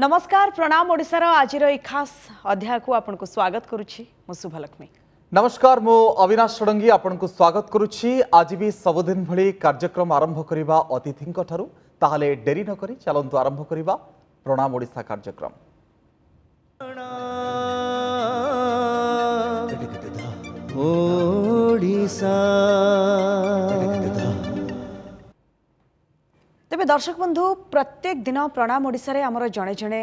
नमस्कार प्रणाम ओडार आज खास अध्याय को आपको स्वागत करुभलक्ष्मी नमस्कार मु अविनाश षडंगी आपको स्वागत करुच्ची आज भी सबुदिन भली कार्यक्रम आरंभ करवा अतिथि ताहले डेरी नक करी आरंभ करवा प्रणाम ओडिशा कार्यक्रम ओडिशा ତେବେ ଦର୍ଶକ ବନ୍ଧୁ ପ୍ରତ୍ୟେକ ଦିନ ପ୍ରଣାମ ଓଡ଼ିଶାରେ ଆମର ଜଣେ ଜଣେ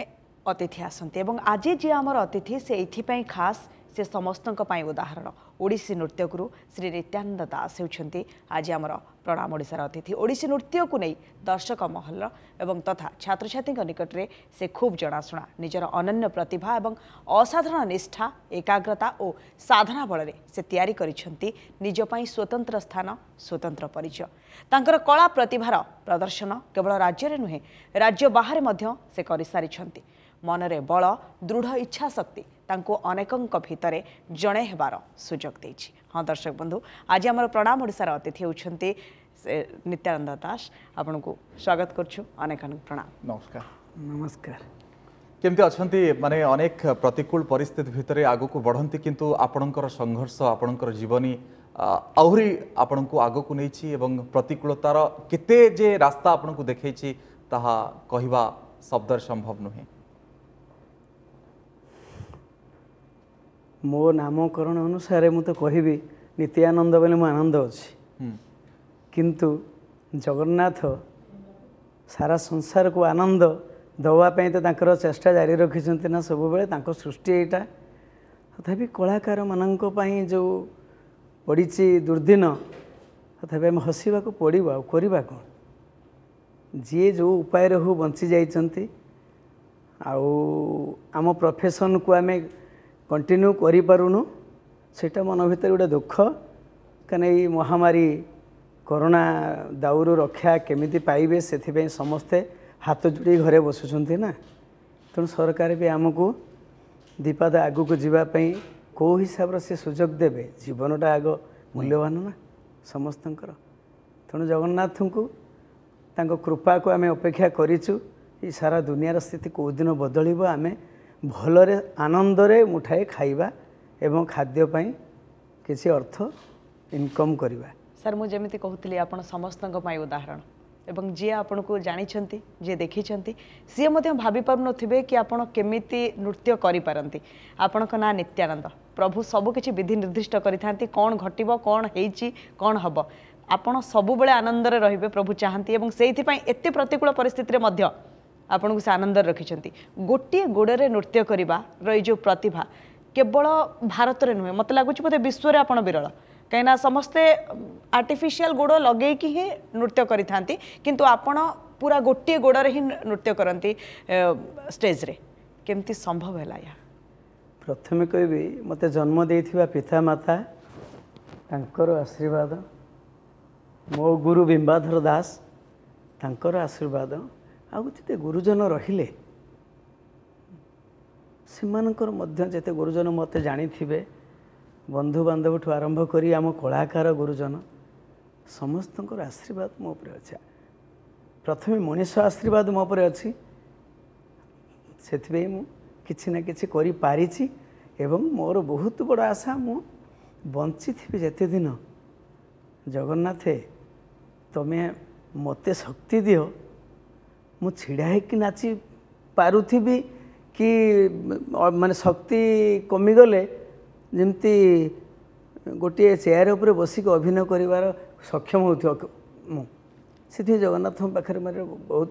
ଅତିଥି ଆସନ୍ତି ଏବଂ ଆଜି ଯିଏ ଆମର ଅତିଥି ସେ ଏଇଥିପାଇଁ ଖାସ୍ ସେ ସମସ୍ତଙ୍କ ପାଇଁ ଉଦାହରଣ ଓଡ଼ିଶୀ ନୃତ୍ୟଗୁରୁ ଶ୍ରୀ ନିତ୍ୟାନନ୍ଦ ଦାସ ହେଉଛନ୍ତି ଆଜି ଆମର ପ୍ରଣାମ ଓଡ଼ିଶାର ଅତିଥି ଓଡ଼ିଶୀ ନୃତ୍ୟକୁ ନେଇ ଦର୍ଶକ ମହଲ ଏବଂ ତଥା ଛାତ୍ରଛାତ୍ରୀଙ୍କ ନିକଟରେ ସେ ଖୁବ୍ ଜଣାଶୁଣା ନିଜର ଅନନ୍ୟ ପ୍ରତିଭା ଏବଂ ଅସାଧାରଣ ନିଷ୍ଠା ଏକାଗ୍ରତା ଓ ସାଧନା ବଳରେ ସେ ତିଆରି କରିଛନ୍ତି ନିଜ ପାଇଁ ସ୍ୱତନ୍ତ୍ର ସ୍ଥାନ ସ୍ୱତନ୍ତ୍ର ପରିଚୟ ତାଙ୍କର କଳା ପ୍ରତିଭାର ପ୍ରଦର୍ଶନ କେବଳ ରାଜ୍ୟରେ ନୁହେଁ ରାଜ୍ୟ ବାହାରେ ମଧ୍ୟ ସେ କରିସାରିଛନ୍ତି ମନରେ ବଳ ଦୃଢ଼ ଇଚ୍ଛାଶକ୍ତି ତାଙ୍କୁ ଅନେକଙ୍କ ଭିତରେ ଜଣେ ହେବାର ସୁଯୋଗ ଦେଇଛି ହଁ দর্শক বন্ধু ଆଜି ଆମର ପ୍ରଣାମ ଓଡ଼ିଶାର ଅତିଥି ହେଉଛନ୍ତି ନିତ୍ୟାନନ୍ଦ ଦାସ ଆପଣଙ୍କୁ ସ୍ୱାଗତ করছু ଅନେକ অনেক ପ୍ରଣାମ ନମସ୍କାର ନମସ୍କାର কেমতি অনেক মানে অনেক প্রতিকূল পরিস্থিতি ভিতরে আগুক বড়তে কিন্তু আপনার সংঘর্ষ আপনার জীবনী আহরি আপনার আগুক নিয়েছি এবং প্রতিকূলতার কেতে যে রাস্তা আপনার দেখেছি তাহা কহা শব্দর সম্ভব নুহে ମୋ ନାମକରଣ ଅନୁସାରେ ମୁଁ ତ କହିବି ନିତ୍ୟାନନ୍ଦ ବୋଲି ମୁଁ ଆନନ୍ଦ ଅଛି କିନ୍ତୁ ଜଗନ୍ନାଥ ସାରା ସଂସାରକୁ ଆନନ୍ଦ ଦେବା ପାଇଁ ତ ତାଙ୍କର ଚେଷ୍ଟା ଜାରି ରଖିଛନ୍ତି ନା ସବୁବେଳେ ତାଙ୍କ ସୃଷ୍ଟି ଏଇଟା ତଥାପି କଳାକାରମାନଙ୍କ ପାଇଁ ଯେଉଁ ପଡ଼ିଛି ଦୁର୍ଦିନ ତଥାପି ଆମେ ହସିବାକୁ ପଡ଼ିବ ଆଉ କରିବା କ'ଣ ଯିଏ ଯେଉଁ ଉପାୟରେ ହଉ ବଞ୍ଚିଯାଇଛନ୍ତି ଆଉ ଆମ ପ୍ରଫେସନ୍କୁ ଆମେ କଣ୍ଟିନ୍ୟୁ କରିପାରୁନୁ ସେଇଟା ମନ ଭିତରେ ଗୋଟେ ଦୁଃଖ କାହିଁକିନା ଏଇ ମହାମାରୀ କରୋନା ଦାଉରୁ ରକ୍ଷା କେମିତି ପାଇବେ ସେଥିପାଇଁ ସମସ୍ତେ ହାତ ଯୋଡ଼ି ଘରେ ବସୁଛନ୍ତି ନା ତେଣୁ ସରକାର ବି ଆମକୁ ଦ୍ୱିପାଦ ଆଗକୁ ଯିବା ପାଇଁ କେଉଁ ହିସାବରେ ସେ ସୁଯୋଗ ଦେବେ ଜୀବନଟା ଆଗ ମୂଲ୍ୟବାନ ନା ସମସ୍ତଙ୍କର ତେଣୁ ଜଗନ୍ନାଥଙ୍କୁ ତାଙ୍କ କୃପାକୁ ଆମେ ଅପେକ୍ଷା କରିଛୁ ଏ ସାରା ଦୁନିଆର ସ୍ଥିତି କେଉଁଦିନ ବଦଳିବ ଆମେ ଭଲରେ ଆନନ୍ଦରେ ମୁଠାଏ ଖାଇବା ଏବଂ ଖାଦ୍ୟ ପାଇଁ କିଛି ଅର୍ଥ ଇନକମ୍ କରିବା ସାର୍ ମୁଁ ଯେମିତି କହୁଥିଲି ଆପଣ ସମସ୍ତଙ୍କ ପାଇଁ ଉଦାହରଣ ଏବଂ ଯିଏ ଆପଣଙ୍କୁ ଜାଣିଛନ୍ତି ଯିଏ ଦେଖିଛନ୍ତି ସିଏ ମଧ୍ୟ ଭାବିପାରୁନଥିବେ କି ଆପଣ କେମିତି ନୃତ୍ୟ କରିପାରନ୍ତି ଆପଣଙ୍କ ନାଁ ନିତ୍ୟାନନ୍ଦ ପ୍ରଭୁ ସବୁକିଛି ବିଧି ନିର୍ଦ୍ଦିଷ୍ଟ କରିଥାନ୍ତି କ'ଣ ଘଟିବ କ'ଣ ହେଇଛି କ'ଣ ହେବ ଆପଣ ସବୁବେଳେ ଆନନ୍ଦରେ ରହିବେ ପ୍ରଭୁ ଚାହାନ୍ତି ଏବଂ ସେଇଥିପାଇଁ ଏତେ ପ୍ରତିକୂଳ ପରିସ୍ଥିତିରେ ମଧ୍ୟ ଆପଣଙ୍କୁ ସେ ଆନନ୍ଦରେ ରଖିଛନ୍ତି ଗୋଟିଏ ଗୋଡ଼ରେ ନୃତ୍ୟ କରିବାର ଏଇ ଯେଉଁ ପ୍ରତିଭା କେବଳ ଭାରତରେ ନୁହେଁ ମୋତେ ଲାଗୁଛି ବୋଧେ ବିଶ୍ୱରେ ଆପଣ ବିରଳ କାହିଁକିନା ସମସ୍ତେ ଆର୍ଟିଫିସିଆଲ ଗୋଡ଼ ଲଗେଇକି ହିଁ ନୃତ୍ୟ କରିଥାନ୍ତି କିନ୍ତୁ ଆପଣ ପୁରା ଗୋଟିଏ ଗୋଡ଼ରେ ହିଁ ନୃତ୍ୟ କରନ୍ତି ଷ୍ଟେଜ୍ରେ କେମିତି ସମ୍ଭବ ହେଲା ଏହା ପ୍ରଥମେ କହିବି ମୋତେ ଜନ୍ମ ଦେଇଥିବା ପିତା ମାତା ତାଙ୍କର ଆଶୀର୍ବାଦ ମୋ ଗୁରୁ ବିମ୍ବାଧର ଦାସ ତାଙ୍କର ଆଶୀର୍ବାଦ ଆଉ ଯେତେ ଗୁରୁଜନ ରହିଲେ ସେମାନଙ୍କର ମଧ୍ୟ ଯେତେ ଗୁରୁଜନ ମୋତେ ଜାଣିଥିବେ ବନ୍ଧୁବାନ୍ଧବଠୁ ଆରମ୍ଭ କରି ଆମ କଳାକାର ଗୁରୁଜନ ସମସ୍ତଙ୍କର ଆଶୀର୍ବାଦ ମୋ ଉପରେ ଅଛି ପ୍ରଥମେ ମଣିଷ ଆଶୀର୍ବାଦ ମୋ ଉପରେ ଅଛି ସେଥିପାଇଁ ମୁଁ କିଛି ନା କିଛି କରିପାରିଛି ଏବଂ ମୋର ବହୁତ ବଡ଼ ଆଶା ମୁଁ ବଞ୍ଚିଥିବି ଯେତେଦିନ ଜଗନ୍ନାଥେ ତୁମେ ମୋତେ ଶକ୍ତି ଦିଅ ମୁଁ ଛିଡ଼ା ହୋଇକି ନାଚି ପାରୁଥିବି କି ମାନେ ଶକ୍ତି କମିଗଲେ ଯେମିତି ଗୋଟିଏ ଚେୟାର ଉପରେ ବସିକି ଅଭିନୟ କରିବାର ସକ୍ଷମ ହେଉଥିବ ମୁଁ ସେଥିପାଇଁ ଜଗନ୍ନାଥଙ୍କ ପାଖରେ ମୋର ବହୁତ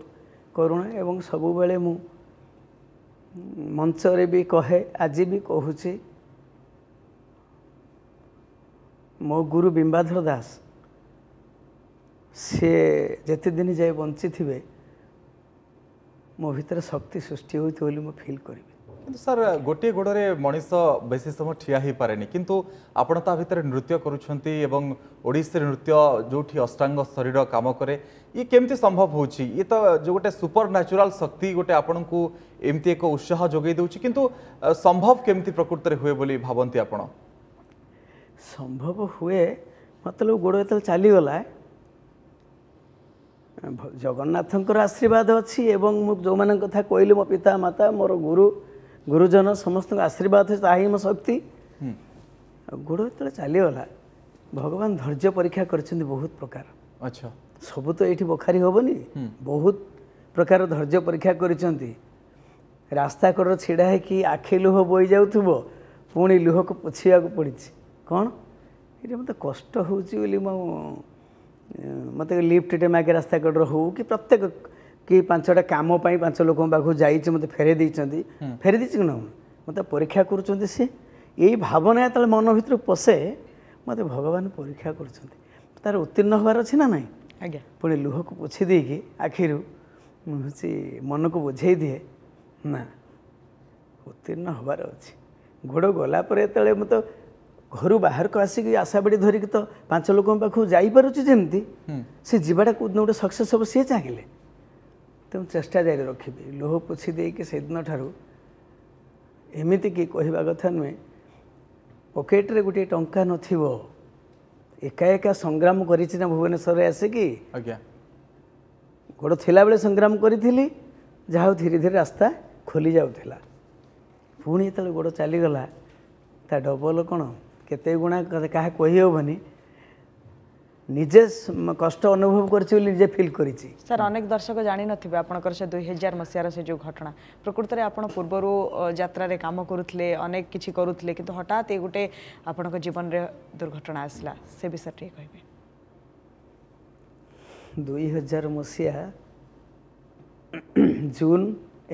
କରୁଣା ଏବଂ ସବୁବେଳେ ମୁଁ ମଞ୍ଚରେ ବି କହେ ଆଜି ବି କହୁଛି ମୋ ଗୁରୁ ବିମ୍ବାଧର ଦାସ ସିଏ ଯେତେ ଦିନ ଯାଏ ବଞ୍ଚିଥିବେ ମୋ ଭିତରେ ଶକ୍ତି ସୃଷ୍ଟି ହୋଇଛି ବୋଲି ମୁଁ ଫିଲ୍ କରିବି କିନ୍ତୁ ସାର୍ ଗୋଟିଏ ଗୋଡ଼ରେ ମଣିଷ ବେଶୀ ସମୟ ଠିଆ ହେଇପାରେନି କିନ୍ତୁ ଆପଣ ତା ଭିତରେ ନୃତ୍ୟ କରୁଛନ୍ତି ଏବଂ ଓଡ଼ିଶୀ ନୃତ୍ୟ ଯେଉଁଠି ଅଷ୍ଟାଙ୍ଗ ଶରୀର କାମ କରେ ଇଏ କେମିତି ସମ୍ଭବ ହେଉଛି ଇଏ ତ ଯେଉଁ ଗୋଟେ ସୁପର ନ୍ୟାଚୁରାଲ ଶକ୍ତି ଗୋଟେ ଆପଣଙ୍କୁ ଏମିତି ଏକ ଉତ୍ସାହ ଯୋଗାଇ ଦେଉଛି କିନ୍ତୁ ସମ୍ଭବ କେମିତି ପ୍ରକୃତରେ ହୁଏ ବୋଲି ଭାବନ୍ତି ଆପଣ ସମ୍ଭବ ହୁଏ ମତଲବ ଗୋଡ଼ ଯେତେବେଳେ ଚାଲିଗଲା ଜଗନ୍ନାଥଙ୍କର ଆଶୀର୍ବାଦ ଅଛି ଏବଂ ମୁଁ ଯେଉଁମାନଙ୍କ କଥା କହିଲି ମୋ ପିତା ମାତା ମୋର ଗୁରୁ ଗୁରୁଜନ ସମସ୍ତଙ୍କ ଆଶୀର୍ବାଦ ଅଛି ତାହା ହିଁ ମୋ ଶକ୍ତି ଗୋଡ଼ ଯେତେବେଳେ ଚାଲିଗଲା ଭଗବାନ ଧୈର୍ଯ୍ୟ ପରୀକ୍ଷା କରିଛନ୍ତି ବହୁତ ପ୍ରକାର ଆଚ୍ଛା ସବୁ ତ ଏଇଠି ବଖାରି ହେବନି ବହୁତ ପ୍ରକାର ଧୈର୍ଯ୍ୟ ପରୀକ୍ଷା କରିଛନ୍ତି ରାସ୍ତା କଡ଼ରେ ଛିଡ଼ା ହେଇକି ଆଖି ଲୁହ ବୋହି ଯାଉଥିବ ପୁଣି ଲୁହକୁ ପୋଛିବାକୁ ପଡ଼ିଛି କ'ଣ ଏଇଟା ମୋତେ କଷ୍ଟ ହେଉଛି ବୋଲି ମୁଁ ମୋତେ ଲିଫ୍ଟଟେ ମାଗେ ରାସ୍ତା କଡ଼ରେ ହେଉ କି ପ୍ରତ୍ୟେକ କି ପାଞ୍ଚଟା କାମ ପାଇଁ ପାଞ୍ଚ ଲୋକଙ୍କ ପାଖକୁ ଯାଇଛି ମୋତେ ଫେରେଇ ଦେଇଛନ୍ତି ଫେରେଇ ଦେଇଛି କି ନ ମୋତେ ପରୀକ୍ଷା କରୁଛନ୍ତି ସିଏ ଏଇ ଭାବନା ଯେତେବେଳେ ମନ ଭିତରୁ ପଶେ ମୋତେ ଭଗବାନ ପରୀକ୍ଷା କରୁଛନ୍ତି ତାର ଉତ୍ତୀର୍ଣ୍ଣ ହେବାର ଅଛି ନା ନାହିଁ ଆଜ୍ଞା ପୁଣି ଲୁହକୁ ପୋଛି ଦେଇକି ଆଖିରୁ ମୁଁ ହେଉଛି ମନକୁ ବୁଝେଇ ଦିଏ ନା ଉତ୍ତୀର୍ଣ୍ଣ ହେବାର ଅଛି ଘୋଡ଼ ଗଲା ପରେ ଯେତେବେଳେ ମୁଁ ତ ଘରୁ ବାହାରକୁ ଆସିକି ଆଶା ବାଡ଼ି ଧରିକି ତ ପାଞ୍ଚ ଲୋକଙ୍କ ପାଖକୁ ଯାଇପାରୁଛି ଯେମିତି ସେ ଯିବାଟା କେଉଁଦିନ ଗୋଟେ ସକ୍ସେସ୍ ହେବ ସିଏ ଚାହିଁଲେ ତେଣୁ ଚେଷ୍ଟା ଜାରି ରଖିବି ଲୁହ ପୋଛି ଦେଇକି ସେଦିନ ଠାରୁ ଏମିତିକି କହିବା କଥା ନୁହେଁ ପକେଟରେ ଗୋଟିଏ ଟଙ୍କା ନଥିବ ଏକା ଏକା ସଂଗ୍ରାମ କରିଛି ନା ଭୁବନେଶ୍ୱରରେ ଆସିକି ଆଜ୍ଞା ଗୋଡ଼ ଥିଲାବେଳେ ସଂଗ୍ରାମ କରିଥିଲି ଯାହା ହଉ ଧୀରେ ଧୀରେ ରାସ୍ତା ଖୋଲି ଯାଉଥିଲା ପୁଣି ଯେତେବେଳେ ଗୋଡ଼ ଚାଲିଗଲା ତା ଡବଲ କ'ଣ କେତେ ଗୁଣା କାହା କହିହେବନି ନିଜେ କଷ୍ଟ ଅନୁଭବ କରିଛି ବୋଲି ନିଜେ ଫିଲ୍ କରିଛି ସାର୍ ଅନେକ ଦର୍ଶକ ଜାଣିନଥିବେ ଆପଣଙ୍କର ସେ ଦୁଇ ହଜାର ମସିହାର ସେ ଯେଉଁ ଘଟଣା ପ୍ରକୃତରେ ଆପଣ ପୂର୍ବରୁ ଯାତ୍ରାରେ କାମ କରୁଥିଲେ ଅନେକ କିଛି କରୁଥିଲେ କିନ୍ତୁ ହଠାତ୍ ଏ ଗୋଟେ ଆପଣଙ୍କ ଜୀବନରେ ଦୁର୍ଘଟଣା ଆସିଲା ସେ ବିଷୟରେ ଟିକେ କହିବେ ଦୁଇ ହଜାର ମସିହା ଜୁନ୍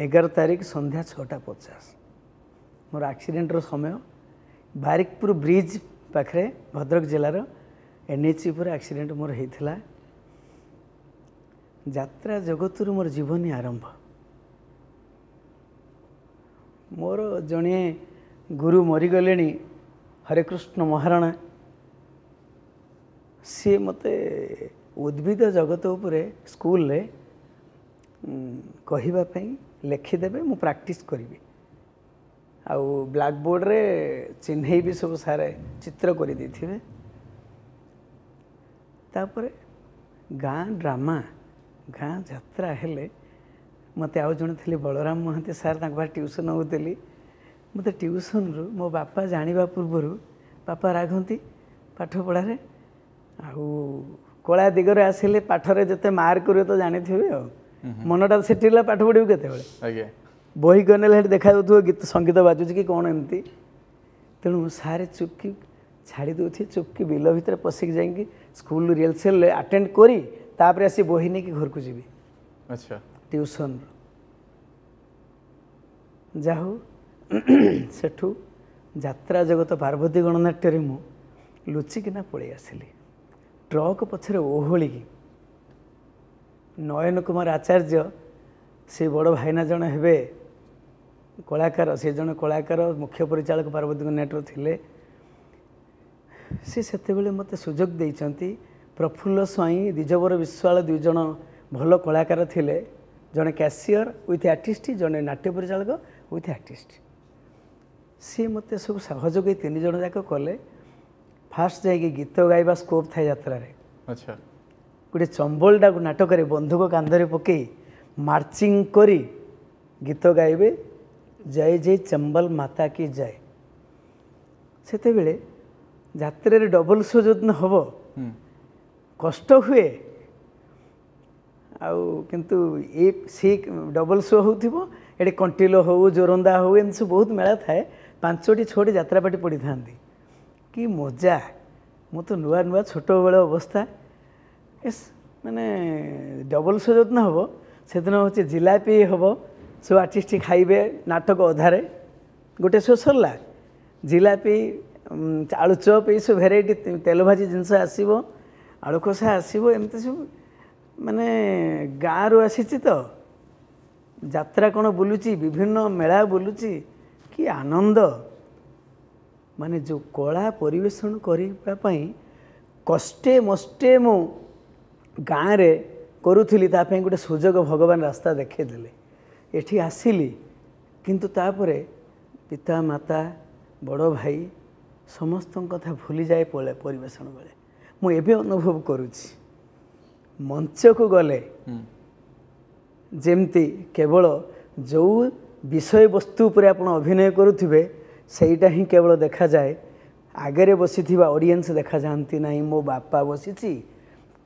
ଏଗାର ତାରିଖ ସନ୍ଧ୍ୟା ଛଅଟା ପଚାଶ ମୋର ଆକ୍ସିଡେଣ୍ଟର ସମୟ ବାରିକପୁର ବ୍ରିଜ୍ ପାଖରେ ଭଦ୍ରକ ଜିଲ୍ଲାର ଏନ୍ଏଚ୍ ଉପରେ ଆକ୍ସିଡେଣ୍ଟ ମୋର ହେଇଥିଲା ଯାତ୍ରା ଜଗତରୁ ମୋର ଜୀବନୀ ଆରମ୍ଭ ମୋର ଜଣେ ଗୁରୁ ମରିଗଲେଣି ହରେକୃଷ୍ଣ ମହାରଣା ସିଏ ମୋତେ ଉଦ୍ଭିଦ ଜଗତ ଉପରେ ସ୍କୁଲରେ କହିବା ପାଇଁ ଲେଖିଦେବେ ମୁଁ ପ୍ରାକ୍ଟିସ୍ କରିବି ଆଉ ବ୍ଲାକ୍ବୋର୍ଡ଼ରେ ଚିହ୍ନେଇ ବି ସବୁ ସାରେ ଚିତ୍ର କରିଦେଇଥିବେ ତାପରେ ଗାଁ ଡ୍ରାମା ଗାଁ ଯାତ୍ରା ହେଲେ ମୋତେ ଆଉ ଜଣେ ଥିଲି ବଳରାମ ମହାନ୍ତି ସାର୍ ତାଙ୍କ ପାଖରେ ଟ୍ୟୁସନ୍ ହେଉଥିଲି ମୋତେ ଟ୍ୟୁସନ୍ରୁ ମୋ ବାପା ଜାଣିବା ପୂର୍ବରୁ ବାପା ରାଗନ୍ତି ପାଠପଢ଼ାରେ ଆଉ କଳା ଦିଗରେ ଆସିଲେ ପାଠରେ ଯେତେ ମାର୍କ ରୁହେ ତ ଜାଣିଥିବେ ଆଉ ମନଟା ସେଠି ହେଲା ପାଠ ପଢ଼ିବୁ କେତେବେଳେ ଆଜ୍ଞା ବହି କନେଲେ ସେଠି ଦେଖାଯାଉଥିବ ଗୀତ ସଙ୍ଗୀତ ବାଜୁଛି କି କ'ଣ ଏମିତି ତେଣୁ ସାରେ ଚୁପକି ଛାଡ଼ି ଦେଉଥିବେ ଚୁପକି ବିଲ ଭିତରେ ପଶିକି ଯାଇକି ସ୍କୁଲ ରିହର୍ସେଲ୍ ଆଟେଣ୍ଡ କରି ତାପରେ ଆସି ବହି ନେଇକି ଘରକୁ ଯିବି ଆଚ୍ଛା ଟ୍ୟୁସନ୍ରୁ ଯାହା ହଉ ସେଠୁ ଯାତ୍ରା ଜଗତ ପାର୍ବତୀ ଗଣନାଟ୍ୟରେ ମୁଁ ଲୁଚିକିନା ପଳେଇ ଆସିଲି ଟ୍ରକ୍ ପଛରେ ଓହଳିକି ନୟନ କୁମାର ଆଚାର୍ଯ୍ୟ ସେ ବଡ଼ ଭାଇନା ଜଣେ ହେବେ କଳାକାର ସେ ଜଣେ କଳାକାର ମୁଖ୍ୟ ପରିଚାଳକ ପାର୍ବତୀଙ୍କ ନେଟ୍ରେ ଥିଲେ ସେ ସେତେବେଳେ ମୋତେ ସୁଯୋଗ ଦେଇଛନ୍ତି ପ୍ରଫୁଲ୍ଲ ସ୍ୱାଇଁ ଦିଜବର ବିଶ୍ୱାଳ ଦୁଇ ଜଣ ଭଲ କଳାକାର ଥିଲେ ଜଣେ କ୍ୟାସିୟର୍ ୱିଥ୍ ଆର୍ଟିଷ୍ଟ ଜଣେ ନାଟ୍ୟ ପରିଚାଳକ ୱିଥ୍ ଆର୍ଟିଷ୍ଟ ସିଏ ମୋତେ ସବୁ ସହଯୋଗ ଏଇ ତିନି ଜଣ ଯାକ କଲେ ଫାଷ୍ଟ ଯାଇକି ଗୀତ ଗାଇବା ସ୍କୋପ୍ ଥାଏ ଯାତ୍ରାରେ ଆଚ୍ଛା ଗୋଟେ ଚମ୍ବଲଟାକୁ ନାଟକରେ ବନ୍ଧୁକ କାନ୍ଧରେ ପକାଇ ମାର୍ଚିଂ କରି ଗୀତ ଗାଇବେ ଜୟ ଜୟ ଚମ୍ବଲ ମାତା କି ଜୟ ସେତେବେଳେ ଯାତ୍ରାରେ ଡବଲ ଶୋ ଯତ୍ନ ହେବ କଷ୍ଟ ହୁଏ ଆଉ କିନ୍ତୁ ଏ ସେ ଡବଲ ଶୋ ହେଉଥିବ ଏଠି କଣ୍ଟିଲୋ ହେଉ ଜୋରନ୍ଦା ହେଉ ଏମିତି ସବୁ ବହୁତ ମେଳା ଥାଏ ପାଞ୍ଚଟି ଛଅଟି ଯାତ୍ରାପାଟି ପଡ଼ିଥାନ୍ତି କି ମଜା ମୁଁ ତ ନୂଆ ନୂଆ ଛୋଟବେଳ ଅବସ୍ଥା ଏସ୍ ମାନେ ଡବଲ ଶୋ ଯତ୍ନ ହେବ ସେଦିନ ହେଉଛି ଜିଲାପି ହେବ ସବୁ ଆର୍ଟିଷ୍ଟ ଖାଇବେ ନାଟକ ଅଧାରେ ଗୋଟେ ସୋ ସରିଲା ଜିଲାପି ଆଳୁଚପ୍ ଚପ୍ ଏଇସବୁ ଭେରାଇଟି ତେଲ ଭାଜି ଜିନିଷ ଆସିବ ଆଳୁ କଷା ଆସିବ ଏମିତି ସବୁ ମାନେ ଗାଁରୁ ଆସିଛି ତ ଯାତ୍ରା କ'ଣ ବୁଲୁଛି ବିଭିନ୍ନ ମେଳା ବୁଲୁଛି କି ଆନନ୍ଦ ମାନେ ଯେଉଁ କଳା ପରିବେଷଣ କରିବା ପାଇଁ କଷ୍ଟେ ମଷ୍ଟେ ମୁଁ ଗାଁରେ କରୁଥିଲି ତା ପାଇଁ ଗୋଟେ ସୁଯୋଗ ଭଗବାନ ରାସ୍ତା ଦେଖାଇଦେଲେ ଏଠି ଆସିଲି କିନ୍ତୁ ତାପରେ ପିତା ମାତା ବଡ଼ ଭାଇ ସମସ୍ତଙ୍କ କଥା ଭୁଲିଯାଏ ପଳେ ପରିବେଷଣ ବେଳେ ମୁଁ ଏବେ ଅନୁଭବ କରୁଛି ମଞ୍ଚକୁ ଗଲେ ଯେମିତି କେବଳ ଯେଉଁ ବିଷୟବସ୍ତୁ ଉପରେ ଆପଣ ଅଭିନୟ କରୁଥିବେ ସେଇଟା ହିଁ କେବଳ ଦେଖାଯାଏ ଆଗରେ ବସିଥିବା ଅଡ଼ିଏନ୍ସ ଦେଖାଯାଆନ୍ତି ନାହିଁ ମୋ ବାପା ବସିଛି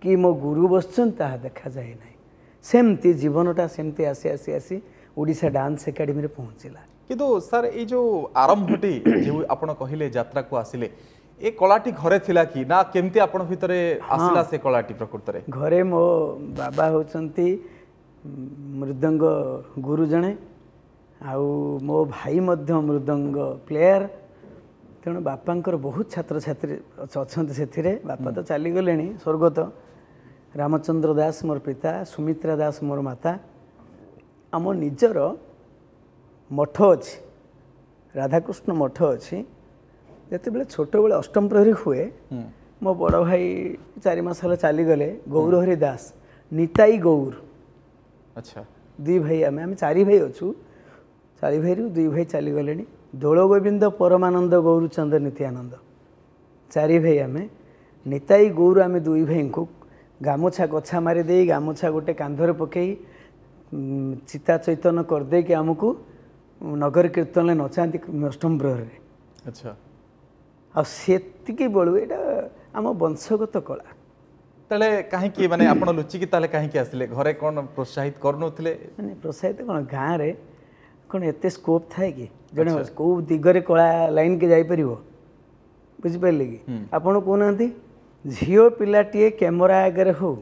କି ମୋ ଗୁରୁ ବସିଛନ୍ତି ତାହା ଦେଖାଯାଏ ନାହିଁ ସେମିତି ଜୀବନଟା ସେମିତି ଆସି ଆସି ଆସି ଓଡ଼ିଶା ଡ୍ୟାନ୍ସ ଏକାଡେମୀରେ ପହଞ୍ଚିଲା କିନ୍ତୁ ସାର୍ ଏଇ ଯେଉଁ ଆରମ୍ଭଟି ଯେଉଁ ଆପଣ କହିଲେ ଯାତ୍ରାକୁ ଆସିଲେ ଏ କଳାଟି ଘରେ ଥିଲା କି ନା କେମିତି ଆପଣ ଭିତରେ ଆସିଲା ସେ କଳାଟି ପ୍ରକୃତରେ ଘରେ ମୋ ବାବା ହେଉଛନ୍ତି ମୃଦଙ୍ଗ ଗୁରୁ ଜଣେ ଆଉ ମୋ ଭାଇ ମଧ୍ୟ ମୃଦଙ୍ଗ ପ୍ଲେୟାର ତେଣୁ ବାପାଙ୍କର ବହୁତ ଛାତ୍ରଛାତ୍ରୀ ଅଛନ୍ତି ସେଥିରେ ବାପା ତ ଚାଲିଗଲେଣି ସ୍ୱର୍ଗତ ରାମଚନ୍ଦ୍ର ଦାସ ମୋର ପିତା ସୁମିତ୍ରା ଦାସ ମୋର ମାତା ଆମ ନିଜର ମଠ ଅଛି ରାଧାକୃଷ୍ଣ ମଠ ଅଛି ଯେତେବେଳେ ଛୋଟବେଳେ ଅଷ୍ଟମ ପ୍ରହରୀ ହୁଏ ମୋ ବଡ଼ ଭାଇ ଚାରି ମାସ ହେଲା ଚାଲିଗଲେ ଗୌରହରି ଦାସ ନିତାଇ ଗୌର ଆଚ୍ଛା ଦୁଇ ଭାଇ ଆମେ ଆମେ ଚାରି ଭାଇ ଅଛୁ ଚାରି ଭାଇରୁ ଦୁଇ ଭାଇ ଚାଲିଗଲେଣି ଦୋଳଗୋବିନ୍ଦ ଗୋବିନ୍ଦ ପରମାନନ୍ଦ ଗୌରଚନ୍ଦ୍ର ନିତ୍ୟାନନ୍ଦ ଚାରି ଭାଇ ଆମେ ନିତାଇ ଗୌର ଆମେ ଦୁଇ ଭାଇଙ୍କୁ ଗାମୁଛା ଗଛା ମାରିଦେଇ ଗାମୁଛା ଗୋଟେ କାନ୍ଧରେ ପକାଇ ଚିତା ଚୈତନ୍ୟ କରିଦେଇକି ଆମକୁ ନଗର କୀର୍ତ୍ତନରେ ନଚାନ୍ତି ଅଷ୍ଟମ ବ୍ରହରେ ଆଚ୍ଛା ଆଉ ସେତିକି ବେଳୁ ଏଇଟା ଆମ ବଂଶଗତ କଳା ତାହେଲେ କାହିଁକି ମାନେ ଆପଣ ଲୁଚିକି ତାହେଲେ କାହିଁକି ଆସିଲେ ଘରେ କ'ଣ ପ୍ରୋତ୍ସାହିତ କରୁନଥିଲେ ମାନେ ପ୍ରୋତ୍ସାହିତ କ'ଣ ଗାଁରେ କ'ଣ ଏତେ ସ୍କୋପ୍ ଥାଏ କି ଜଣେ କେଉଁ ଦିଗରେ କଳା ଲାଇନ୍କେ ଯାଇପାରିବ ବୁଝିପାରିଲେ କି ଆପଣ କହୁନାହାନ୍ତି ଝିଅ ପିଲାଟିଏ କ୍ୟାମେରା ଆଗରେ ହଉ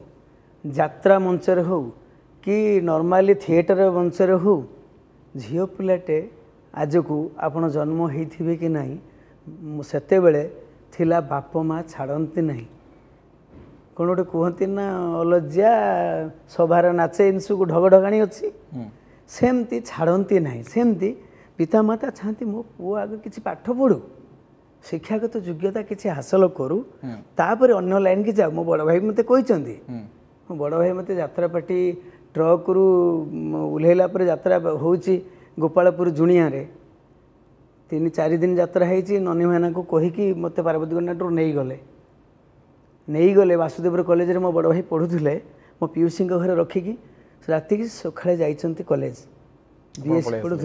ଯାତ୍ରା ମଞ୍ଚରେ ହଉ କି ନର୍ମାଲି ଥିଏଟର୍ ମଞ୍ଚରେ ହଉ ଝିଅ ପିଲାଟେ ଆଜକୁ ଆପଣ ଜନ୍ମ ହେଇଥିବେ କି ନାହିଁ ସେତେବେଳେ ଥିଲା ବାପ ମାଆ ଛାଡ଼ନ୍ତି ନାହିଁ କ'ଣ ଗୋଟେ କୁହନ୍ତି ନା ଅଲଜ୍ୟା ସଭାର ନାଚ ଏମିତି ସବୁ ଢଗଢଗାଣି ଅଛି ସେମିତି ଛାଡ଼ନ୍ତି ନାହିଁ ସେମିତି ପିତାମାତା ଚାହାନ୍ତି ମୋ ପୁଅ ଆଗ କିଛି ପାଠ ପଢ଼ୁ ଶିକ୍ଷାଗତ ଯୋଗ୍ୟତା କିଛି ହାସଲ କରୁ ତାପରେ ଅନ୍ୟ ଲାଇନ୍କି ଯାଉ ମୋ ବଡ଼ ଭାଇ ମୋତେ କହିଛନ୍ତି ମୋ ବଡ଼ ଭାଇ ମୋତେ ଯାତ୍ରାପାର୍ଟି ट्रकु ओहैलाप जाँची गोपापुर जुनियाँ तिन चार दिन जात्राहे ननीकि मर्वती गण्डा टु नै वासुदेव कलेज बड भाइ पढु म पिउसीको घर रकिक राति सक्छ कलेज दि पढु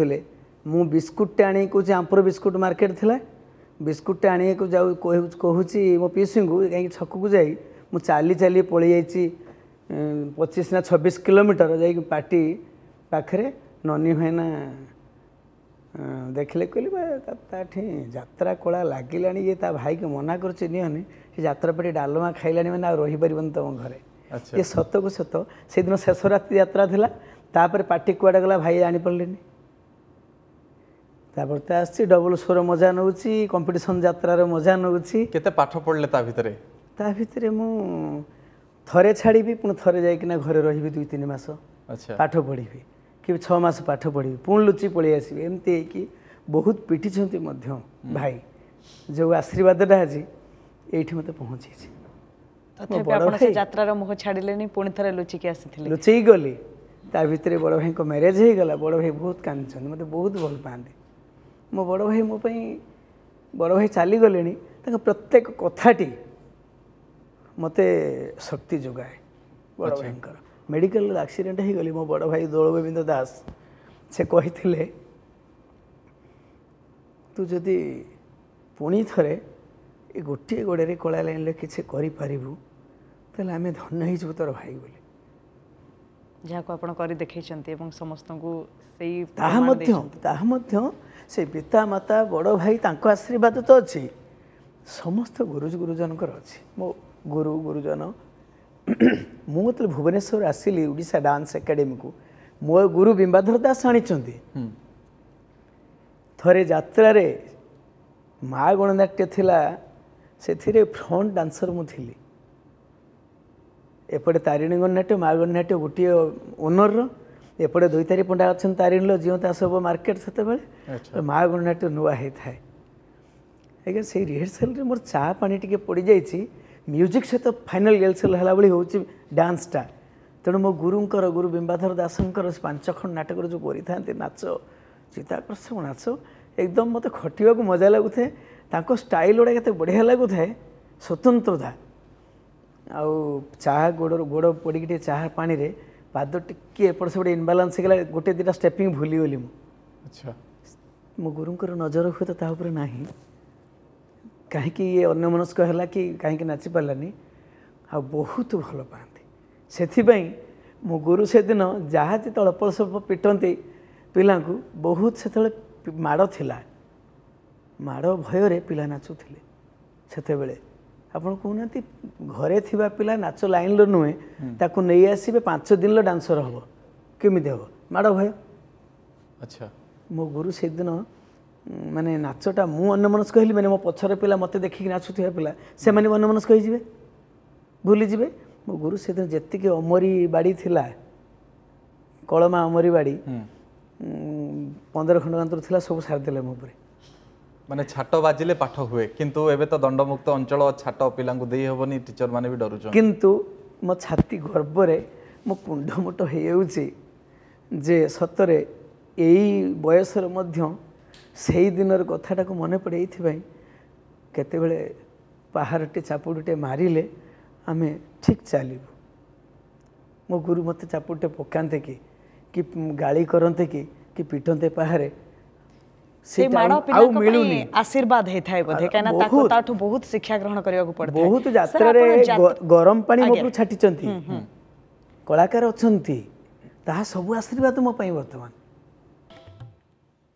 मस्कुटे आण आम्पर विस्कुट मर्केट बिस्कुटे आण कि मो पिउसी को छकुको जाइ म चाली चाहिँ पल ପଚିଶ ନା ଛବିଶ କିଲୋମିଟର ଯାଇକି ପାର୍ଟି ପାଖରେ ନନୀ ଭାଇନା ଦେଖିଲେ କହିଲେ ତାଠି ଯାତ୍ରା କଳା ଲାଗିଲାଣି ଇଏ ତା ଭାଇକି ମନା କରୁଛି ନିଅନି ସେ ଯାତ୍ରା ପେଟି ଡାଲମା ଖାଇଲାଣି ମାନେ ଆଉ ରହିପାରିବନି ତମ ଘରେ ଇଏ ସତକୁ ସତ ସେଦିନ ଶେଷ ରାତି ଯାତ୍ରା ଥିଲା ତାପରେ ପାର୍ଟି କୁଆଡ଼େ ଗଲା ଭାଇ ଜାଣିପାରିଲେନି ତାପରେ ତ ଆସିଛି ଡବଲ ସ୍ୱର ମଜା ନେଉଛି କମ୍ପିଟିସନ୍ ଯାତ୍ରାର ମଜା ନେଉଛି କେତେ ପାଠ ପଢ଼ିଲେ ତା ଭିତରେ ତା ଭିତରେ ମୁଁ ଥରେ ଛାଡ଼ିବି ପୁଣି ଥରେ ଯାଇକିନା ଘରେ ରହିବି ଦୁଇ ତିନି ମାସ ଆଚ୍ଛା ପାଠ ପଢ଼ିବି କି ଛଅ ମାସ ପାଠ ପଢ଼ିବି ପୁଣି ଲୁଚି ପଳେଇ ଆସିବି ଏମିତି ହେଇକି ବହୁତ ପିଟିଛନ୍ତି ମଧ୍ୟ ଭାଇ ଯେଉଁ ଆଶୀର୍ବାଦଟା ଆଜି ଏଇଠି ମୋତେ ପହଞ୍ଚିଛି ଯାତ୍ରାର ମୁହଁ ଛାଡ଼ିଲେନି ପୁଣି ଥରେ ଲୁଚିକି ଆସିଥିଲି ଲୁଚେଇ ଗଲି ତା ଭିତରେ ବଡ଼ ଭାଇଙ୍କ ମ୍ୟାରେଜ୍ ହେଇଗଲା ବଡ଼ ଭାଇ ବହୁତ କାନ୍ଦିଛନ୍ତି ମୋତେ ବହୁତ ଭଲ ପାଆନ୍ତି ମୋ ବଡ଼ ଭାଇ ମୋ ପାଇଁ ବଡ଼ ଭାଇ ଚାଲିଗଲେଣି ତାଙ୍କ ପ୍ରତ୍ୟେକ କଥାଟି ମୋତେ ଶକ୍ତି ଯୋଗାଏ ବଡ଼ ଭାଇଙ୍କର ମେଡ଼ିକାଲରେ ଆକ୍ସିଡେଣ୍ଟ ହୋଇଗଲି ମୋ ବଡ଼ ଭାଇ ଦୋଳ ଗୋବିନ୍ଦ ଦାସ ସେ କହିଥିଲେ ତୁ ଯଦି ପୁଣି ଥରେ ଏ ଗୋଟିଏ ଗୋଡ଼ରେ କଳା ଲାଇନ୍ରେ କିଛି କରିପାରିବୁ ତାହେଲେ ଆମେ ଧନ୍ୟ ହେଇଯିବୁ ତୋର ଭାଇ ବୋଲି ଯାହାକୁ ଆପଣ କରି ଦେଖାଇଛନ୍ତି ଏବଂ ସମସ୍ତଙ୍କୁ ସେଇ ତାହା ମଧ୍ୟ ତାହା ମଧ୍ୟ ସେ ପିତାମାତା ବଡ଼ ଭାଇ ତାଙ୍କ ଆଶୀର୍ବାଦ ତ ଅଛି ସମସ୍ତ ଗୁରୁଜୀ ଗୁରୁଜନଙ୍କର ଅଛି ମୋ ଗୁରୁ ଗୁରୁଜନ ମୁଁ ଯେତେବେଳେ ଭୁବନେଶ୍ୱର ଆସିଲି ଓଡ଼ିଶା ଡ୍ୟାନ୍ସ ଏକାଡେମୀକୁ ମୋ ଗୁରୁ ବିମ୍ବାଧର ଦାସ ଆଣିଛନ୍ତି ଥରେ ଯାତ୍ରାରେ ମା' ଗଣନାଟ୍ୟ ଥିଲା ସେଥିରେ ଫ୍ରଣ୍ଟ ଡ୍ୟାନ୍ସର ମୁଁ ଥିଲି ଏପଟେ ତାରିଣୀ ଗଣନାଟ୍ୟ ମା' ଗଣନାଟ୍ୟ ଗୋଟିଏ ଓନର୍ର ଏପଟେ ଦୁଇ ତାରି ପଣ୍ଡା ଅଛନ୍ତି ତାରିଣୀର ଯେଉଁ ତା ସବୁ ମାର୍କେଟ ସେତେବେଳେ ମା' ଗଣନାଟ୍ୟ ନୂଆ ହୋଇଥାଏ ଆଜ୍ଞା ସେଇ ରିହର୍ସାଲ୍ରେ ମୋର ଚା' ପାଣି ଟିକିଏ ପଡ଼ିଯାଇଛି ମ୍ୟୁଜିକ୍ ସହିତ ଫାଇନାଲ୍ ଗେଲସେଲ୍ ହେଲା ଭଳି ହେଉଛି ଡ୍ୟାନ୍ସଟା ତେଣୁ ମୋ ଗୁରୁଙ୍କର ଗୁରୁ ବିମ୍ବାଧର ଦାସଙ୍କର ସେ ପାଞ୍ଚଖଣ୍ଡ ନାଟକରେ ଯେଉଁ କରିଥାନ୍ତି ନାଚ ଚିତାକର୍ଷକ ନାଚ ଏକଦମ୍ ମୋତେ ଖଟିବାକୁ ମଜା ଲାଗୁଥାଏ ତାଙ୍କ ଷ୍ଟାଇଲ୍ ଗୁଡ଼ା କେତେ ବଢ଼ିଆ ଲାଗୁଥାଏ ସ୍ୱତନ୍ତ୍ରତା ଆଉ ଚାହା ଗୋଡ଼ରୁ ଗୋଡ଼ ପଡ଼ିକି ଟିକିଏ ଚାହା ପାଣିରେ ପାଦ ଟିକିଏ ଏପଟ ସେପଟେ ଇନବାଲାନ୍ସ ହେଇଗଲା ଗୋଟେ ଦୁଇଟା ଷ୍ଟେପିଂ ଭୁଲିଗଲି ମୁଁ ଆଚ୍ଛା ମୋ ଗୁରୁଙ୍କର ନଜର ହୁଏତ ତା ଉପରେ ନାହିଁ କାହିଁକି ଇଏ ଅନ୍ୟମନସ୍କ ହେଲା କି କାହିଁକି ନାଚିପାରିଲାନି ଆଉ ବହୁତ ଭଲ ପାଆନ୍ତି ସେଥିପାଇଁ ମୋ ଗୁରୁ ସେଦିନ ଯାହା ଯେତେବେଳେ ଅପଳ ସପ ପିଟନ୍ତି ପିଲାଙ୍କୁ ବହୁତ ସେତେବେଳେ ମାଡ଼ ଥିଲା ମାଡ଼ ଭୟରେ ପିଲା ନାଚୁଥିଲେ ସେତେବେଳେ ଆପଣ କହୁନାହାନ୍ତି ଘରେ ଥିବା ପିଲା ନାଚ ଲାଇନ୍ର ନୁହେଁ ତାକୁ ନେଇ ଆସିବେ ପାଞ୍ଚ ଦିନର ଡ୍ୟାନ୍ସର ହେବ କେମିତି ହେବ ମାଡ଼ ଭୟ ଆଚ୍ଛା ମୋ ଗୁରୁ ସେଦିନ ମାନେ ନାଚଟା ମୁଁ ଅନ୍ୟମନସ୍କ ହେଲି ମାନେ ମୋ ପଛର ପିଲା ମୋତେ ଦେଖିକି ନାଚୁଥିବା ପିଲା ସେମାନେ ଅନ୍ୟମନସ୍କ ହେଇଯିବେ ଭୁଲିଯିବେ ମୋ ଗୁରୁ ସେଦିନ ଯେତିକି ଅମରି ବାଡ଼ି ଥିଲା କଳମା ଅମରି ବାଡ଼ି ପନ୍ଦର ଖଣ୍ଡ ଗାନ୍ତରୁ ଥିଲା ସବୁ ସାରିଦେଲେ ମୋ ଉପରେ ମାନେ ଛାଟ ବାଜିଲେ ପାଠ ହୁଏ କିନ୍ତୁ ଏବେ ତ ଦଣ୍ଡମୁକ୍ତ ଅଞ୍ଚଳ ଛାଟ ପିଲାଙ୍କୁ ଦେଇ ହେବନି ଟିଚରମାନେ ବି ଡରୁଛନ୍ତି କିନ୍ତୁ ମୋ ଛାତି ଗର୍ବରେ ମୋ କୁଣ୍ଡମୁଟ ହେଇଯାଉଛି ଯେ ସତରେ ଏଇ ବୟସରେ ମଧ୍ୟ ସେଇ ଦିନର କଥାଟାକୁ ମନେ ପଡ଼େ ଏଇଥିପାଇଁ କେତେବେଳେ ପାହାଡ଼ଟେ ଚାପୁଡ଼ଟେ ମାରିଲେ ଆମେ ଠିକ୍ ଚାଲିବୁ ମୋ ଗୁରୁ ମୋତେ ଚାପୁଡ଼ଟେ ପକାନ୍ତେ କି କି ଗାଳି କରନ୍ତେ କି କି ପିଟନ୍ତେ ପାହାରେ ଆଶୀର୍ବାଦ ହେଇଥାଏ ବୋଧେ କାହିଁକିନା ତାଠୁ ବହୁତ ଶିକ୍ଷା ଗ୍ରହଣ କରିବାକୁ ପଡ଼ିଥାଏ ବହୁତ ଯାତ୍ରାରେ ଗରମ ପାଣି ମୋ ଉପରୁ ଛାଟିଛନ୍ତି କଳାକାର ଅଛନ୍ତି ତାହା ସବୁ ଆଶୀର୍ବାଦ ମୋ ପାଇଁ ବର୍ତ୍ତମାନ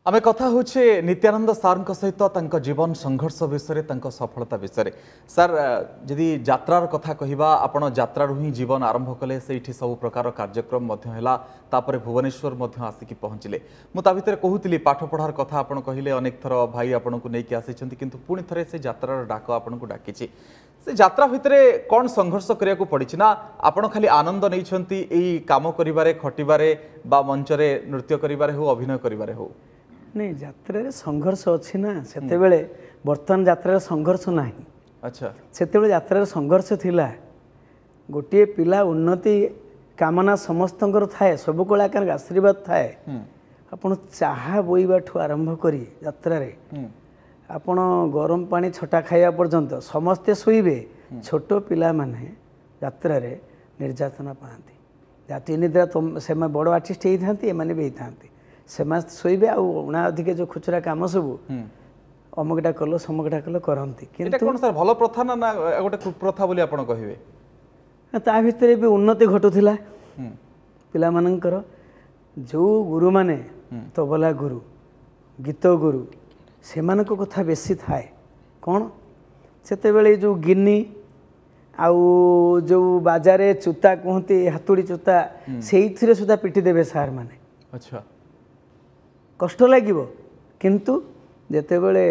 ଆମେ କଥା ହେଉଛେ ନିତ୍ୟାନନ୍ଦ ସାର୍ଙ୍କ ସହିତ ତାଙ୍କ ଜୀବନ ସଂଘର୍ଷ ବିଷୟରେ ତାଙ୍କ ସଫଳତା ବିଷୟରେ ସାର୍ ଯଦି ଯାତ୍ରାର କଥା କହିବା ଆପଣ ଯାତ୍ରାରୁ ହିଁ ଜୀବନ ଆରମ୍ଭ କଲେ ସେଇଠି ସବୁ ପ୍ରକାର କାର୍ଯ୍ୟକ୍ରମ ମଧ୍ୟ ହେଲା ତାପରେ ଭୁବନେଶ୍ୱର ମଧ୍ୟ ଆସିକି ପହଞ୍ଚିଲେ ମୁଁ ତା ଭିତରେ କହୁଥିଲି ପାଠପଢ଼ାର କଥା ଆପଣ କହିଲେ ଅନେକ ଥର ଭାଇ ଆପଣଙ୍କୁ ନେଇକି ଆସିଛନ୍ତି କିନ୍ତୁ ପୁଣି ଥରେ ସେ ଯାତ୍ରାର ଡାକ ଆପଣଙ୍କୁ ଡାକିଛି ସେ ଯାତ୍ରା ଭିତରେ କ'ଣ ସଂଘର୍ଷ କରିବାକୁ ପଡ଼ିଛି ନା ଆପଣ ଖାଲି ଆନନ୍ଦ ନେଇଛନ୍ତି ଏଇ କାମ କରିବାରେ ଖଟିବାରେ ବା ମଞ୍ଚରେ ନୃତ୍ୟ କରିବାରେ ହେଉ ଅଭିନୟ କରିବାରେ ହେଉ ନାଇଁ ଯାତ୍ରାରେ ସଂଘର୍ଷ ଅଛି ନା ସେତେବେଳେ ବର୍ତ୍ତମାନ ଯାତ୍ରାରେ ସଂଘର୍ଷ ନାହିଁ ଆଚ୍ଛା ସେତେବେଳେ ଯାତ୍ରାରେ ସଂଘର୍ଷ ଥିଲା ଗୋଟିଏ ପିଲା ଉନ୍ନତି କାମନା ସମସ୍ତଙ୍କର ଥାଏ ସବୁ କଳାକାର ଆଶୀର୍ବାଦ ଥାଏ ଆପଣ ଚାହା ବୋଇବାଠୁ ଆରମ୍ଭ କରି ଯାତ୍ରାରେ ଆପଣ ଗରମ ପାଣି ଛଟା ଖାଇବା ପର୍ଯ୍ୟନ୍ତ ସମସ୍ତେ ଶୋଇବେ ଛୋଟ ପିଲାମାନେ ଯାତ୍ରାରେ ନିର୍ଯାତନା ପାଆନ୍ତି ଜାତି ନିଦ୍ରା ସେମାନେ ବଡ଼ ଆର୍ଟିଷ୍ଟ ହେଇଥାନ୍ତି ଏମାନେ ବି ହେଇଥାନ୍ତି ସେମାନେ ଶୋଇବେ ଆଉ ଅଣା ଅଧିକା ଯେଉଁ ଖୁଚୁରା କାମ ସବୁ ଅମକଟା କଲ ସମକଟା କଲ କରନ୍ତି କିନ୍ତୁ କ'ଣ ସାର୍ ଭଲ ପ୍ରଥା ନା ନା ଗୋଟେ କୁପ୍ରଥା ବୋଲି ଆପଣ କହିବେ ତା ଭିତରେ ବି ଉନ୍ନତି ଘଟୁଥିଲା ପିଲାମାନଙ୍କର ଯେଉଁ ଗୁରୁମାନେ ତବଲା ଗୁରୁ ଗୀତ ଗୁରୁ ସେମାନଙ୍କ କଥା ବେଶୀ ଥାଏ କ'ଣ ସେତେବେଳେ ଯେଉଁ ଗିନି ଆଉ ଯେଉଁ ବାଜାରେ ଚୁତା କୁହନ୍ତି ହାତୁଡ଼ି ଚୁତା ସେଇଥିରେ ସୁଦ୍ଧା ପିଟିଦେବେ ସାର୍ ମାନେ ଆଚ୍ଛା କଷ୍ଟ ଲାଗିବ କିନ୍ତୁ ଯେତେବେଳେ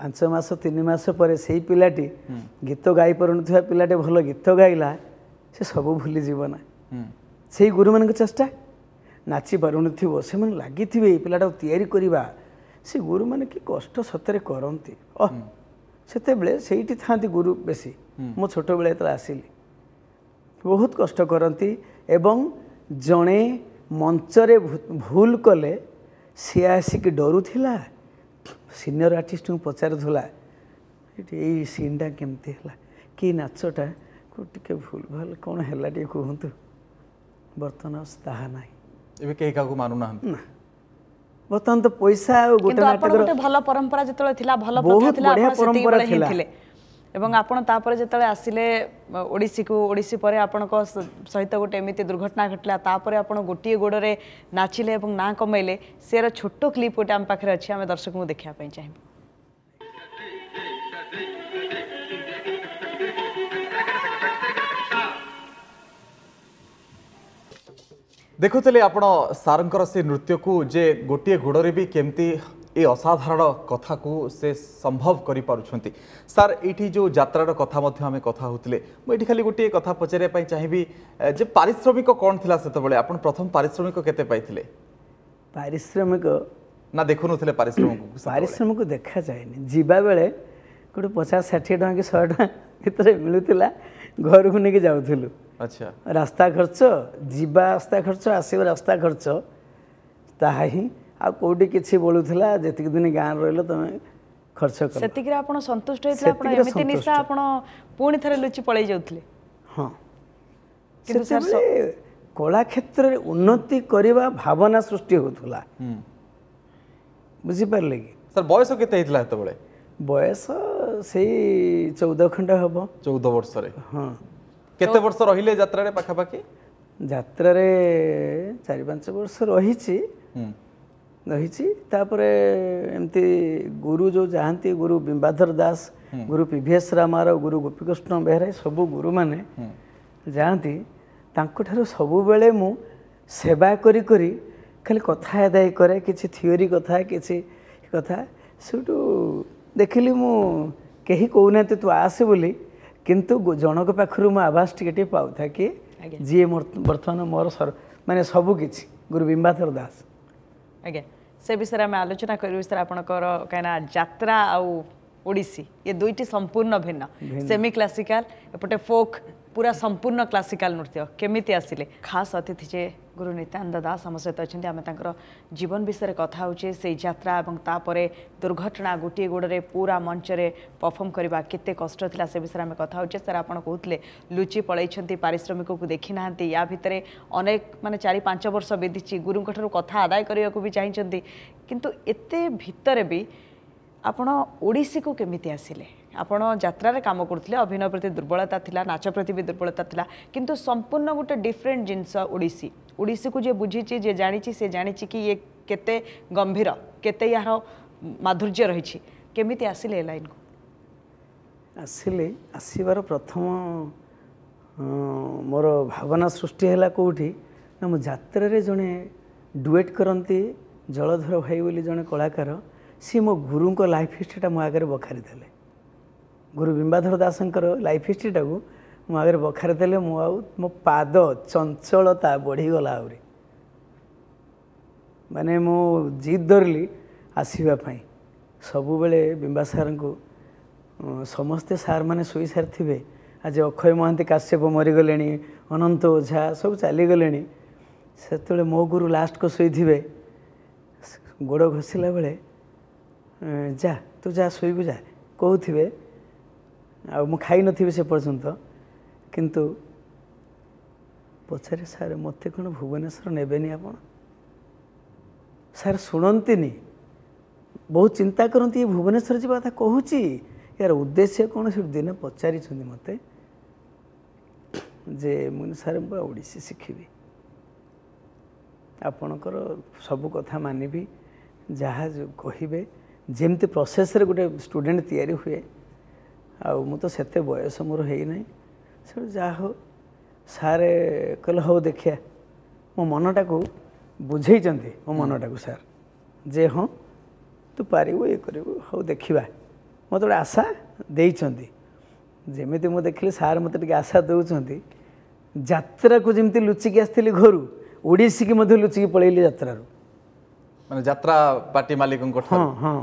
ପାଞ୍ଚ ମାସ ତିନି ମାସ ପରେ ସେଇ ପିଲାଟି ଗୀତ ଗାଇପାରୁନଥିବା ପିଲାଟି ଭଲ ଗୀତ ଗାଇଲା ସେ ସବୁ ଭୁଲିଯିବ ନା ସେଇ ଗୁରୁମାନଙ୍କ ଚେଷ୍ଟା ନାଚିପାରୁନଥିବ ସେମାନେ ଲାଗିଥିବେ ଏଇ ପିଲାଟାକୁ ତିଆରି କରିବା ସେ ଗୁରୁମାନେ କି କଷ୍ଟ ସତରେ କରନ୍ତି ଅହ ସେତେବେଳେ ସେଇଠି ଥାନ୍ତି ଗୁରୁ ବେଶୀ ମୁଁ ଛୋଟବେଳେ ଯେତେବେଳେ ଆସିଲି ବହୁତ କଷ୍ଟ କରନ୍ତି ଏବଂ ଜଣେ ମଞ୍ଚରେ ଭୁଲ କଲେ ସିଏ ଆସିକି ଡରୁଥିଲା ସିନିୟର ଆର୍ଟିଷ୍ଟଙ୍କୁ ପଚାରୁଥିଲା ଏଇ ସିନ୍ଟା କେମିତି ହେଲା କି ନାଚଟା ଟିକେ ଭୁଲ ଭାଲ କ'ଣ ହେଲା ଟିକେ କୁହନ୍ତୁ ବର୍ତ୍ତମାନ ଆଉ ତାହା ନାହିଁ ଏବେ କେହି କାହାକୁ ମାନୁନାହାନ୍ତି ନା ବର୍ତ୍ତମାନ ତ ପଇସା ଆଉ ଗୋଟେ ନାଟକର ଭଲ ପରମ୍ପରା ଯେତେବେଳେ ଥିଲା ଭଲ ବହୁତ ବଢ଼ିଆ ପରମ୍ପରା ଥିଲା এবং ଆପଣ ତାପରେ ଯେତେବେଳେ ଆସିଲେ ଓଡ଼ିଶୀକୁ ଓଡ଼ିଶୀ ପରେ ଆପଣଙ୍କ ସହିତ ଗୋଟେ ଏମିତି ଦୁର୍ଘଟଣା ଘଟିଲା ତାପରେ ଆପଣ ଗୋଟିଏ ଗୋଡ଼ରେ ନାଚିଲେ ଏବଂ ନାଁ କମାଇଲେ ସେର ଛୋଟ କ୍ଲିପ୍ ଗୋଟେ ଆମ ପାଖରେ ଅଛି ଆମେ ଦର୍ଶକଙ୍କୁ ଦେଖିବା ପାଇଁ ଚାହିଁବୁ ଦେଖୁଥିଲେ ଆପଣ ସାର୍ଙ୍କର ସେ ନୃତ୍ୟକୁ ଯେ ଗୋଟିଏ ଗୋଡ଼ରେ ବି କେମିତି ଏ ଅସାଧାରଣ କଥାକୁ ସେ ସମ୍ଭବ କରିପାରୁଛନ୍ତି ସାର୍ ଏଇଠି ଯେଉଁ ଯାତ୍ରାର କଥା ମଧ୍ୟ ଆମେ କଥା ହେଉଥିଲେ ମୁଁ ଏଇଠି ଖାଲି ଗୋଟିଏ କଥା ପଚାରିବା ପାଇଁ ଚାହିଁବି ଯେ ପାରିଶ୍ରମିକ କ'ଣ ଥିଲା ସେତେବେଳେ ଆପଣ ପ୍ରଥମ ପାରିଶ୍ରମିକ କେତେ ପାଇଥିଲେ ପାରିଶ୍ରମିକ ନା ଦେଖୁନଥିଲେ ପାରିଶ୍ରମିକ ପାରିଶ୍ରମିକ ଦେଖାଯାଏନି ଯିବାବେଳେ ଗୋଟେ ପଚାଶ ଷାଠିଏ ଟଙ୍କା କି ଶହେ ଟଙ୍କା ଭିତରେ ମିଳୁଥିଲା ଘରକୁ ନେଇକି ଯାଉଥିଲୁ ଆଚ୍ଛା ରାସ୍ତା ଖର୍ଚ୍ଚ ଯିବା ରାସ୍ତା ଖର୍ଚ୍ଚ ଆସିବା ରାସ୍ତା ଖର୍ଚ୍ଚ ତାହା ହିଁ ଆଉ କେଉଁଠି କିଛି ବୋଳୁଥିଲା ଯେତିକି ଦିନ ଗାଁରେ ରହିଲ ତୁମେ ଖର୍ଚ୍ଚ କର ସେତିକିରେ ଆପଣ ସନ୍ତୁଷ୍ଟ ହେଇଥିଲେ ଆପଣ ଏମିତି ନିଶା ଆପଣ ପୁଣି ଥରେ ଲୁଚି ପଳାଇ ଯାଉଥିଲେ ହଁ କିନ୍ତୁ ସାର କଳା କ୍ଷେତ୍ରରେ ଉନ୍ନତି କରିବା ଭାବନା ସୃଷ୍ଟି ହେଉଥିଲା ବୁଝିପାରିଲେ କି ସାର ବୟସ କେତେ ହେଇଥିଲା ସେତେବେଳେ ବୟସ ସେଇ ଚଉଦ ଖଣ୍ଡ ହେବ ଚଉଦ ବର୍ଷରେ ହଁ କେତେ ବର୍ଷ ରହିଲେ ଯାତ୍ରାରେ ପାଖାପାଖି ଯାତ୍ରାରେ ଚାରି ପାଞ୍ଚ ବର୍ଷ ରହିଛି ରହିଛି ତାପରେ ଏମିତି ଗୁରୁ ଯେଉଁ ଯାଆନ୍ତି Guru Bimbadhar Das Guru P V S ରାମାର ଗୁରୁ ଗୋପୀକୃଷ୍ଣ ବେହେରା ସବୁ ଗୁରୁମାନେ ଯାଆନ୍ତି ତାଙ୍କଠାରୁ ସବୁବେଳେ ମୁଁ ସେବା କରି କରି ଖାଲି କଥା ଆଦାୟ କରେ କିଛି ଥିଓରି କଥା କିଛି କଥା ସେଇଠୁ ଦେଖିଲି ମୁଁ କେହି କହୁନାହାନ୍ତି ତୁ ଆସେ ବୋଲି କିନ୍ତୁ ଜଣଙ୍କ ପାଖରୁ ମୁଁ ଆବାସ ଟିକେ ଟିକେ ପାଉଥାଏ କି ଯିଏ ବର୍ତ୍ତମାନ ମୋର ମାନେ ସବୁକିଛି ଗୁରୁ ବିମ୍ବାଧର ଦାସ ଆଜ୍ଞା ସେ ବିଷୟରେ ଆମେ ଆଲୋଚନା କରିବୁ ସାର୍ ଆପଣଙ୍କର କାହିଁକିନା ଯାତ୍ରା ଆଉ ଓଡ଼ିଶୀ ଏ ଦୁଇଟି ସମ୍ପୂର୍ଣ୍ଣ ଭିନ୍ନ ସେମି କ୍ଲାସିକାଲ ଏପଟେ ଫୋକ୍ ପୁରା ସମ୍ପୂର୍ଣ୍ଣ କ୍ଲାସିକାଲ ନୃତ୍ୟ କେମିତି ଆସିଲେ ଖାସ୍ ଅତିଥି ଯେ গুরু নিত্যানন্দ দাস আমার সহ অনেক আমি তাঁর জীবন বিষয়ে কথা হচ্ছে সেই যাত্রা এবং তাপরে দুর্ঘটনা গোটিয়ে গোড়ে পুরা মঞ্চরে পরফর্ম করা কেতে কষ্ট লা সে বিষয়ে আমি কথা হচ্ছে স্যার আপনার কৌলে লুচি পড়াইছেন পারিশ্রমিককে দেখি না ইয়া ভিতরে অনেক মানে চারি পাঁচ বর্ষ বিধিছি গুরুঙ্ঠার কথা আদায় করা চাইছেন কিন্তু এতে ভিতরে বি আপনার ওড়শী কু কেমিতি আসলে ଆପଣ ଯାତ୍ରାରେ କାମ କରୁଥିଲେ ଅଭିନୟ ପ୍ରତି ଦୁର୍ବଳତା ଥିଲା ନାଚ ପ୍ରତି ବି ଦୁର୍ବଳତା ଥିଲା କିନ୍ତୁ ସମ୍ପୂର୍ଣ୍ଣ ଗୋଟେ ଡିଫରେଣ୍ଟ ଜିନିଷ ଓଡ଼ିଶୀ ଓଡ଼ିଶୀକୁ ଯିଏ ବୁଝିଛି ଯିଏ ଜାଣିଛି ସେ ଜାଣିଛି କି ଇଏ କେତେ ଗମ୍ଭୀର କେତେ ଏହାର ମାଧୁର୍ଯ୍ୟ ରହିଛି କେମିତି ଆସିଲେ ଏ ଲାଇନ୍କୁ ଆସିଲେ ଆସିବାର ପ୍ରଥମ ମୋର ଭାବନା ସୃଷ୍ଟି ହେଲା କେଉଁଠି ନା ମୁଁ ଯାତ୍ରାରେ ଜଣେ ଡୁଏଟ୍ କରନ୍ତି ଜଳଧର ଭାଇ ବୋଲି ଜଣେ କଳାକାର ସିଏ ମୋ ଗୁରୁଙ୍କ ଲାଇଫ୍ ହିଷ୍ଟ୍ରିଟା ମୋ ଆଗରେ ବଖାରିଦେଲେ ଗୁରୁ ବିମ୍ବାଧର ଦାସଙ୍କର ଲାଇଫ୍ ହିଷ୍ଟ୍ରିଟାକୁ ମୁଁ ଆଗରେ ବଖାରି ଦେଲେ ମୁଁ ଆଉ ମୋ ପାଦ ଚଞ୍ଚଳତା ବଢ଼ିଗଲା ଆହୁରି ମାନେ ମୁଁ ଜିଦ୍ ଧରିଲି ଆସିବା ପାଇଁ ସବୁବେଳେ ବିମ୍ବା ସାର୍ଙ୍କୁ ସମସ୍ତେ ସାର୍ମାନେ ଶୋଇସାରିଥିବେ ଆଜି ଅକ୍ଷୟ ମହାନ୍ତି କାଶ୍ୟପ ମରିଗଲେଣି ଅନନ୍ତ ଓଝା ସବୁ ଚାଲିଗଲେଣି ସେତେବେଳେ ମୋ ଗୁରୁ ଲାଷ୍ଟକୁ ଶୋଇଥିବେ ଗୋଡ଼ ଘଷିଲା ବେଳେ ଯା ତୁ ଯା ଶୋଇକୁ ଯା କହୁଥିବେ ଆଉ ମୁଁ ଖାଇନଥିବି ସେ ପର୍ଯ୍ୟନ୍ତ କିନ୍ତୁ ପଚାରେ ସାର୍ ମୋତେ କ'ଣ ଭୁବନେଶ୍ୱର ନେବେନି ଆପଣ ସାର୍ ଶୁଣନ୍ତିନି ବହୁତ ଚିନ୍ତା କରନ୍ତି ଏ ଭୁବନେଶ୍ୱର ଯିବା କଥା କହୁଛି ୟାର ଉଦ୍ଦେଶ୍ୟ କ'ଣ ସେ ଦିନେ ପଚାରିଛନ୍ତି ମୋତେ ଯେ ମୁଁ ସାର୍ ମୁଁ ପୁରା ଓଡ଼ିଶୀ ଶିଖିବି ଆପଣଙ୍କର ସବୁ କଥା ମାନିବି ଯାହା କହିବେ ଯେମିତି ପ୍ରସେସ୍ରେ ଗୋଟେ ଷ୍ଟୁଡ଼େଣ୍ଟ ତିଆରି ହୁଏ ଆଉ ମୁଁ ତ ସେତେ ବୟସ ମୋର ହେଇନାହିଁ ସେ ଯାହା ହଉ ସାର୍ କହିଲେ ହଉ ଦେଖିବା ମୋ ମନଟାକୁ ବୁଝେଇଛନ୍ତି ମୋ ମନଟାକୁ ସାର୍ ଯେ ହଁ ତୁ ପାରିବୁ ଇଏ କରିବୁ ହଉ ଦେଖିବା ମୋତେ ଗୋଟେ ଆଶା ଦେଇଛନ୍ତି ଯେମିତି ମୁଁ ଦେଖିଲି ସାର୍ ମୋତେ ଟିକେ ଆଶା ଦେଉଛନ୍ତି ଯାତ୍ରାକୁ ଯେମିତି ଲୁଚିକି ଆସିଥିଲି ଘରୁ ଓଡ଼ିଶୀକି ମଧ୍ୟ ଲୁଚିକି ପଳେଇଲି ଯାତ୍ରାରୁ ମାନେ ଯାତ୍ରା ପାର୍ଟି ମାଲିକଙ୍କ ହଁ ହଁ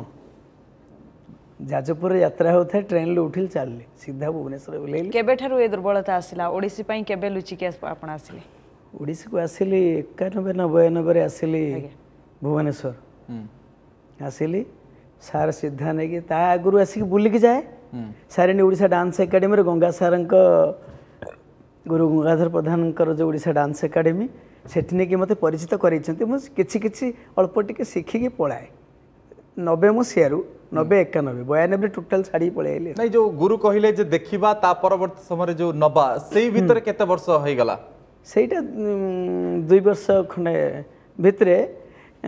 ଯାଜପୁରରେ ଯାତ୍ରା ହେଉଥାଏ ଟ୍ରେନ୍ରେ ଉଠିଲି ଚାଲିଲି ସିଧା ଭୁବନେଶ୍ୱର ଓହ୍ଲେଇଲି କେବେଠାରୁ ଏ ଦୁର୍ବଳତା ଆସିଲା ଓଡ଼ିଶୀ ପାଇଁ କେବେ ଲୁଚିକି ଆପଣ ଆସିଲେ ଓଡ଼ିଶୀକୁ ଆସିଲି ଏକାନବେ ନବୟାନବେରେ ଆସିଲି ଭୁବନେଶ୍ୱର ଆସିଲି ସାର୍ ସିଧା ନେଇକି ତା ଆଗରୁ ଆସିକି ବୁଲିକି ଯାଏ ସାରିଣୀ ଓଡ଼ିଶା ଡାନ୍ସ ଏକାଡେମୀରେ ଗଙ୍ଗା ସାର୍ଙ୍କ ଗୁରୁ ଗଙ୍ଗାଧର ପ୍ରଧାନଙ୍କର ଯେଉଁ ଓଡ଼ିଶା ଡାନ୍ସ ଏକାଡେମୀ ସେଠି ନେଇକି ମୋତେ ପରିଚିତ କରାଇଛନ୍ତି ମୁଁ କିଛି କିଛି ଅଳ୍ପ ଟିକେ ଶିଖିକି ପଳାଏ ନବେ ମସିହାରୁ ନବେ ଏକାନବେ ବୟାନବେ ଟୋଟାଲ ଛାଡ଼ି ପଳେଇ ଆଇଲେ ନାଇଁ ଯୋଉ ଗୁରୁ କହିଲେ ଯେ ଦେଖିବା ତା ପରବର୍ତ୍ତୀ ସମୟରେ ଯୋଉ ନବା ସେଇ ଭିତରେ କେତେ ବର୍ଷ ହେଇଗଲା ସେଇଟା ଦୁଇ ବର୍ଷ ଖଣ୍ଡେ ଭିତରେ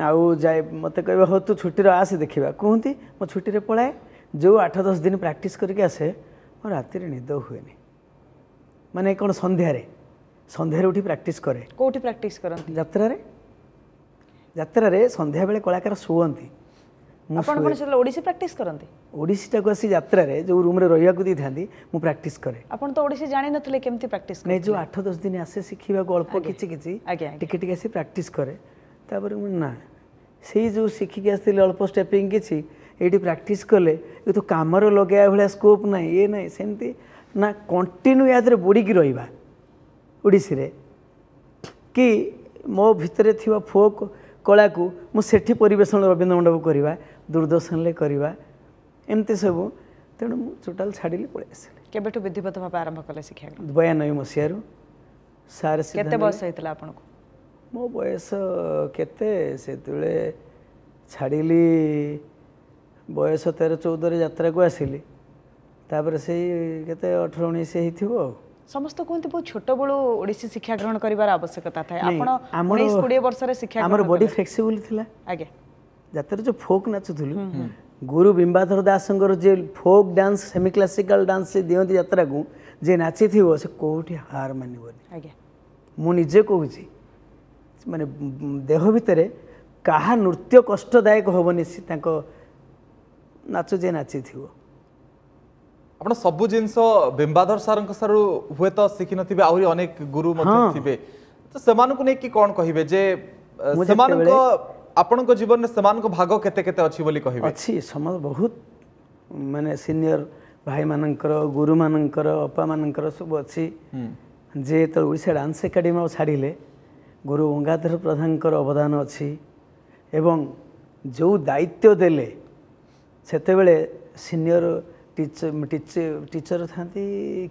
ଆଉ ଯାଏ ମୋତେ କହିବା ହଉ ତୁ ଛୁଟିର ଆସେ ଦେଖିବା କୁହନ୍ତି ମୁଁ ଛୁଟିରେ ପଳାଏ ଯେଉଁ ଆଠ ଦଶ ଦିନ ପ୍ରାକ୍ଟିସ୍ କରିକି ଆସେ ମୋ ରାତିରେ ନିଦ ହୁଏନି ମାନେ କ'ଣ ସନ୍ଧ୍ୟାରେ ସନ୍ଧ୍ୟାରେ ଉଠି ପ୍ରାକ୍ଟିସ୍ କରେ କେଉଁଠି ପ୍ରାକ୍ଟିସ୍ କରନ୍ତି ଯାତ୍ରାରେ ଯାତ୍ରାରେ ସନ୍ଧ୍ୟାବେଳେ କଳାକାର ଶୁଅନ୍ତି ଆପଣ କ'ଣ ସେତେବେଳେ ଓଡ଼ିଶୀ ପ୍ରାକ୍ଟିସ୍ କରନ୍ତି ଓଡ଼ିଶୀଟାକୁ ଆସି ଯାତ୍ରାରେ ଯେଉଁ ରୁମ୍ରେ ରହିବାକୁ ଦେଇଥାନ୍ତି ମୁଁ ପ୍ରାକ୍ଟିସ୍ କରେ ଆପଣ ତ ଓଡ଼ିଶୀ ଜାଣିନଥିଲେ କେମିତି ପ୍ରାକ୍ଟିସ୍ ନାଇଁ ଯେଉଁ ଆଠ ଦଶ ଦିନ ଆସେ ଶିଖିବାକୁ ଅଳ୍ପ କିଛି କିଛି ଟିକେ ଟିକେ ଆସି ପ୍ରାକ୍ଟିସ୍ କରେ ତାପରେ ମୁଁ ନା ସେଇ ଯେଉଁ ଶିଖିକି ଆସିଥିଲି ଅଳ୍ପ ଷ୍ଟେପିଂ କିଛି ଏଇଠି ପ୍ରାକ୍ଟିସ୍ କଲେ ଏ ତ କାମରେ ଲଗାଇବା ଭଳିଆ ସ୍କୋପ୍ ନାହିଁ ଇଏ ନାହିଁ ସେମିତି ନା କଣ୍ଟିନ୍ୟୁ ୟା ବୁଡ଼ିକି ରହିବା ଓଡ଼ିଶୀରେ କି ମୋ ଭିତରେ ଥିବା ଫୋକ୍ କଳାକୁ ମୁଁ ସେଠି ପରିବେଷଣ ରବୀନ୍ଦ୍ର ମଣ୍ଡପ କରିବା ଦୂରଦର୍ଶନରେ କରିବା ଏମିତି ସବୁ ତେଣୁ ମୁଁ ଟୋଟାଲ୍ ଛାଡ଼ିଲି ପଳେଇ ଆସିଲି କେବେଠୁ ବିଧିବଦ୍ଧ ଭାବେ ଆରମ୍ଭ କଲେ ଶିକ୍ଷା ବୟାନବେ ମସିହାରୁ ସାର୍ କେତେ ବୟସ ହେଇଥିଲା ଆପଣଙ୍କୁ ମୋ ବୟସ କେତେ ସେତେବେଳେ ଛାଡ଼ିଲି ବୟସ ତେର ଚଉଦରେ ଯାତ୍ରାକୁ ଆସିଲି ତାପରେ ସେଇ କେତେ ଅଠର ଉଣେଇଶ ହେଇଥିବ ଆଉ ସମସ୍ତେ କୁହନ୍ତି ବହୁତ ଛୋଟବେଳୁ ଓଡ଼ିଶୀ ଶିକ୍ଷା ଗ୍ରହଣ କରିବାର ଆବଶ୍ୟକତା ଥାଏ ଆପଣ ଉଣେଇଶ କୋଡ଼ିଏ ବର୍ଷରେ ଶିକ୍ଷା ଆମର ବଡି ଫ୍ଲେକ୍ସିବୁଲ ଥିଲା ଆଜ୍ଞା ଯାତ୍ରାରେ ଯେଉଁ ଫୋକ୍ ନାଚୁଥିଲୁ ଗୁରୁ ବିମ୍ବାଧର ଦାସଙ୍କର ଯେ folk dance semi classical dance ସେ ଦିଅନ୍ତି ଯାତ୍ରାକୁ ଯେ ନାଚିଥିବ ସେ କେଉଁଠି ହାର ମାନିବନି ଆଜ୍ଞା ମୁଁ ନିଜେ କହୁଛି ମାନେ ଦେହ ଭିତରେ କାହା ନୃତ୍ୟ କଷ୍ଟଦାୟକ ହେବନି ସେ ତାଙ୍କ ନାଚ ଯେ ନାଚିଥିବ ଆପଣ ସବୁ ଜିନିଷ ବିମ୍ବାଧର ସାର୍ଙ୍କ ସାରୁ ହୁଏତ ଶିଖିନଥିବେ ଆହୁରି ଅନେକ ଗୁରୁ ମଧ୍ୟ ଥିବେ ତ ସେମାନଙ୍କୁ ନେଇକି କ'ଣ କହିବେ ଯେ ସେମାନଙ୍କ ଆପଣଙ୍କ ଜୀବନରେ ସେମାନଙ୍କ ଭାଗ କେତେ କେତେ ଅଛି ବୋଲି କହିବେ ଅଛି ସମସ୍ତ ବହୁତ ମାନେ ସିନିୟର ଭାଇମାନଙ୍କର ଗୁରୁମାନଙ୍କର ଅପାମାନଙ୍କର ସବୁ ଅଛି ଯେ ଯେତେବେଳେ ଓଡ଼ିଶା ଡ୍ୟାନ୍ସ ଏକାଡେମୀ ଆଉ ଛାଡ଼ିଲେ ଗୁରୁ ଗଙ୍ଗାଧର ପ୍ରଧାନଙ୍କର ଅବଦାନ ଅଛି ଏବଂ ଯେଉଁ ଦାୟିତ୍ୱ ଦେଲେ ସେତେବେଳେ ସିନିୟର ଟିଚର ଥାନ୍ତି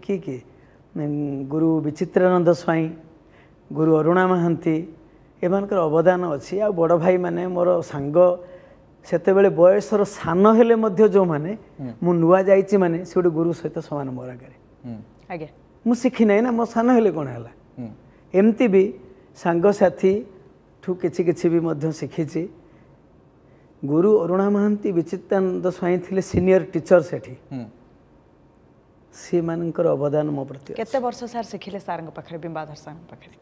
କିଏ କିଏ ଗୁରୁ ବିଚିତ୍ରାନନ୍ଦ ସ୍ୱାଇଁ ଗୁରୁ ଅରୁଣା ମହାନ୍ତି ଏମାନଙ୍କର ଅବଦାନ ଅଛି ଆଉ ବଡ଼ ଭାଇମାନେ ମୋର ସାଙ୍ଗ ସେତେବେଳେ ବୟସର ସାନ ହେଲେ ମଧ୍ୟ ଯେଉଁମାନେ ମୁଁ ନୂଆ ଯାଇଛି ମାନେ ସେ ଗୋଟେ ଗୁରୁ ସହିତ ସମାନ ମୋର ଆଗରେ ଆଜ୍ଞା ମୁଁ ଶିଖି ନାହିଁ ନା ମୋ ସାନ ହେଲେ କ'ଣ ହେଲା ଏମିତି ବି ସାଙ୍ଗସାଥିଠୁ କିଛି କିଛି ବି ମଧ୍ୟ ଶିଖିଛି ଗୁରୁ ଅରୁଣା ମହାନ୍ତି ବିଚିତ୍ରାନନ୍ଦ ସ୍ୱାଇଁ ଥିଲେ ସିନିୟର ଟିଚର ସେଠି ସେମାନଙ୍କର ଅବଦାନ ମୋ ପ୍ରତି କେତେ ବର୍ଷ ସାର୍ ଶିଖିଲେ ସାର୍ଙ୍କ ପାଖରେ ବିମ୍ବାଧର ସାର୍ଙ୍କ ପାଖରେ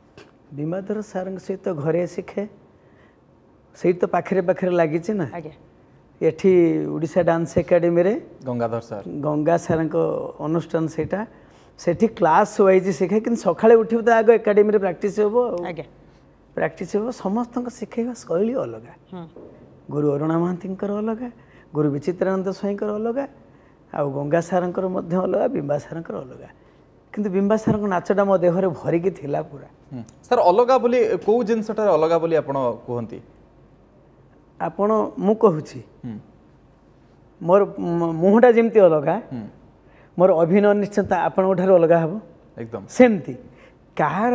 ବିମ୍ବାଧର ସାର୍ଙ୍କ ସହିତ ଘରେ ଶିଖେ ସେଇ ତ ପାଖରେ ପାଖରେ ଲାଗିଛି ନା ଆଜ୍ଞା ଏଠି ଓଡ଼ିଶା ଡ୍ୟାନ୍ସ ଏକାଡେମୀରେ ଗଙ୍ଗାଧର ସାର୍ ଗଙ୍ଗା ସାର୍ଙ୍କ ଅନୁଷ୍ଠାନ ସେଇଟା ସେଠି କ୍ଲାସ୍ ୱାଇଜ୍ ଶିଖେ କିନ୍ତୁ ସକାଳେ ଉଠିବ ତ ଆଗ ଏକାଡେମୀରେ ପ୍ରାକ୍ଟିସ୍ ହେବ ସମସ୍ତଙ୍କ ଶିଖେଇବା ଶୈଳୀ ଅଲଗା ଗୁରୁ ଅରୁଣା ମହାନ୍ତିଙ୍କର ଅଲଗା ଗୁରୁ ବିଚିତ୍ରାନନ୍ଦ ସ୍ୱାଇଁଙ୍କର ଅଲଗା ଆଉ ଗଙ୍ଗା ସାରଙ୍କର ମଧ୍ୟ ଅଲଗା ବିମ୍ବା ସାରଙ୍କର ଅଲଗା କିନ୍ତୁ ବିମ୍ବା ସାରଙ୍କ ନାଚଟା ମୋ ଦେହରେ ଭରିକି ଥିଲା ପୁରା ସାର୍ ଅଲଗା ବୋଲି କେଉଁ ଜିନିଷଟା ଅଲଗା ବୋଲି ଆପଣ କୁହନ୍ତି ଆପଣ ମୁଁ କହୁଛି ମୋର ମୁହଁଟା ଯେମିତି ଅଲଗା ମୋର ଅଭିନୟ ନିଶ୍ଚିତ ଆପଣଙ୍କ ଠାରୁ ଅଲଗା ହେବ ଏକଦମ ସେମିତି କାହାର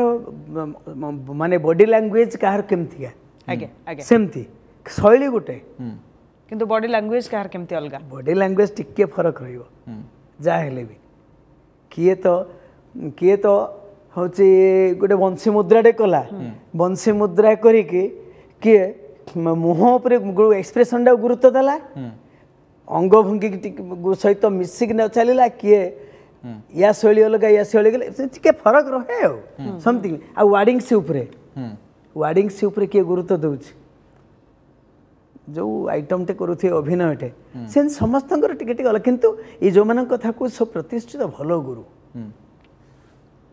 ମାନେ ବଡି ଲାଙ୍ଗୁଏଜ୍ କାହାର କେମିତିକା ଆଜ୍ଞା ସେମିତି शैली गड ल्याङुजा बडीएज टिक फरक रिए तिए त हौ चाहिँ गए वंशी कला वंशीद्रा कि मुहो एक्सप्रेसन टा गुत्व देला अङ्गिक सहित मिसिक नचालिए या शैली अलग या शैली फरक रहे सम वार्डिंग उप उपरे सिए गुरुत्व देउछ ଯେଉଁ ଆଇଟମ୍ଟେ କରୁଥିବେ ଅଭିନୟଟେ ସେମିତି ସମସ୍ତଙ୍କର ଟିକେ ଟିକେ ଅଲଗା କିନ୍ତୁ ଏ ଯେଉଁମାନଙ୍କ କଥାକୁ ସବୁ ପ୍ରତିଷ୍ଠିତ ଭଲ ଗୁରୁ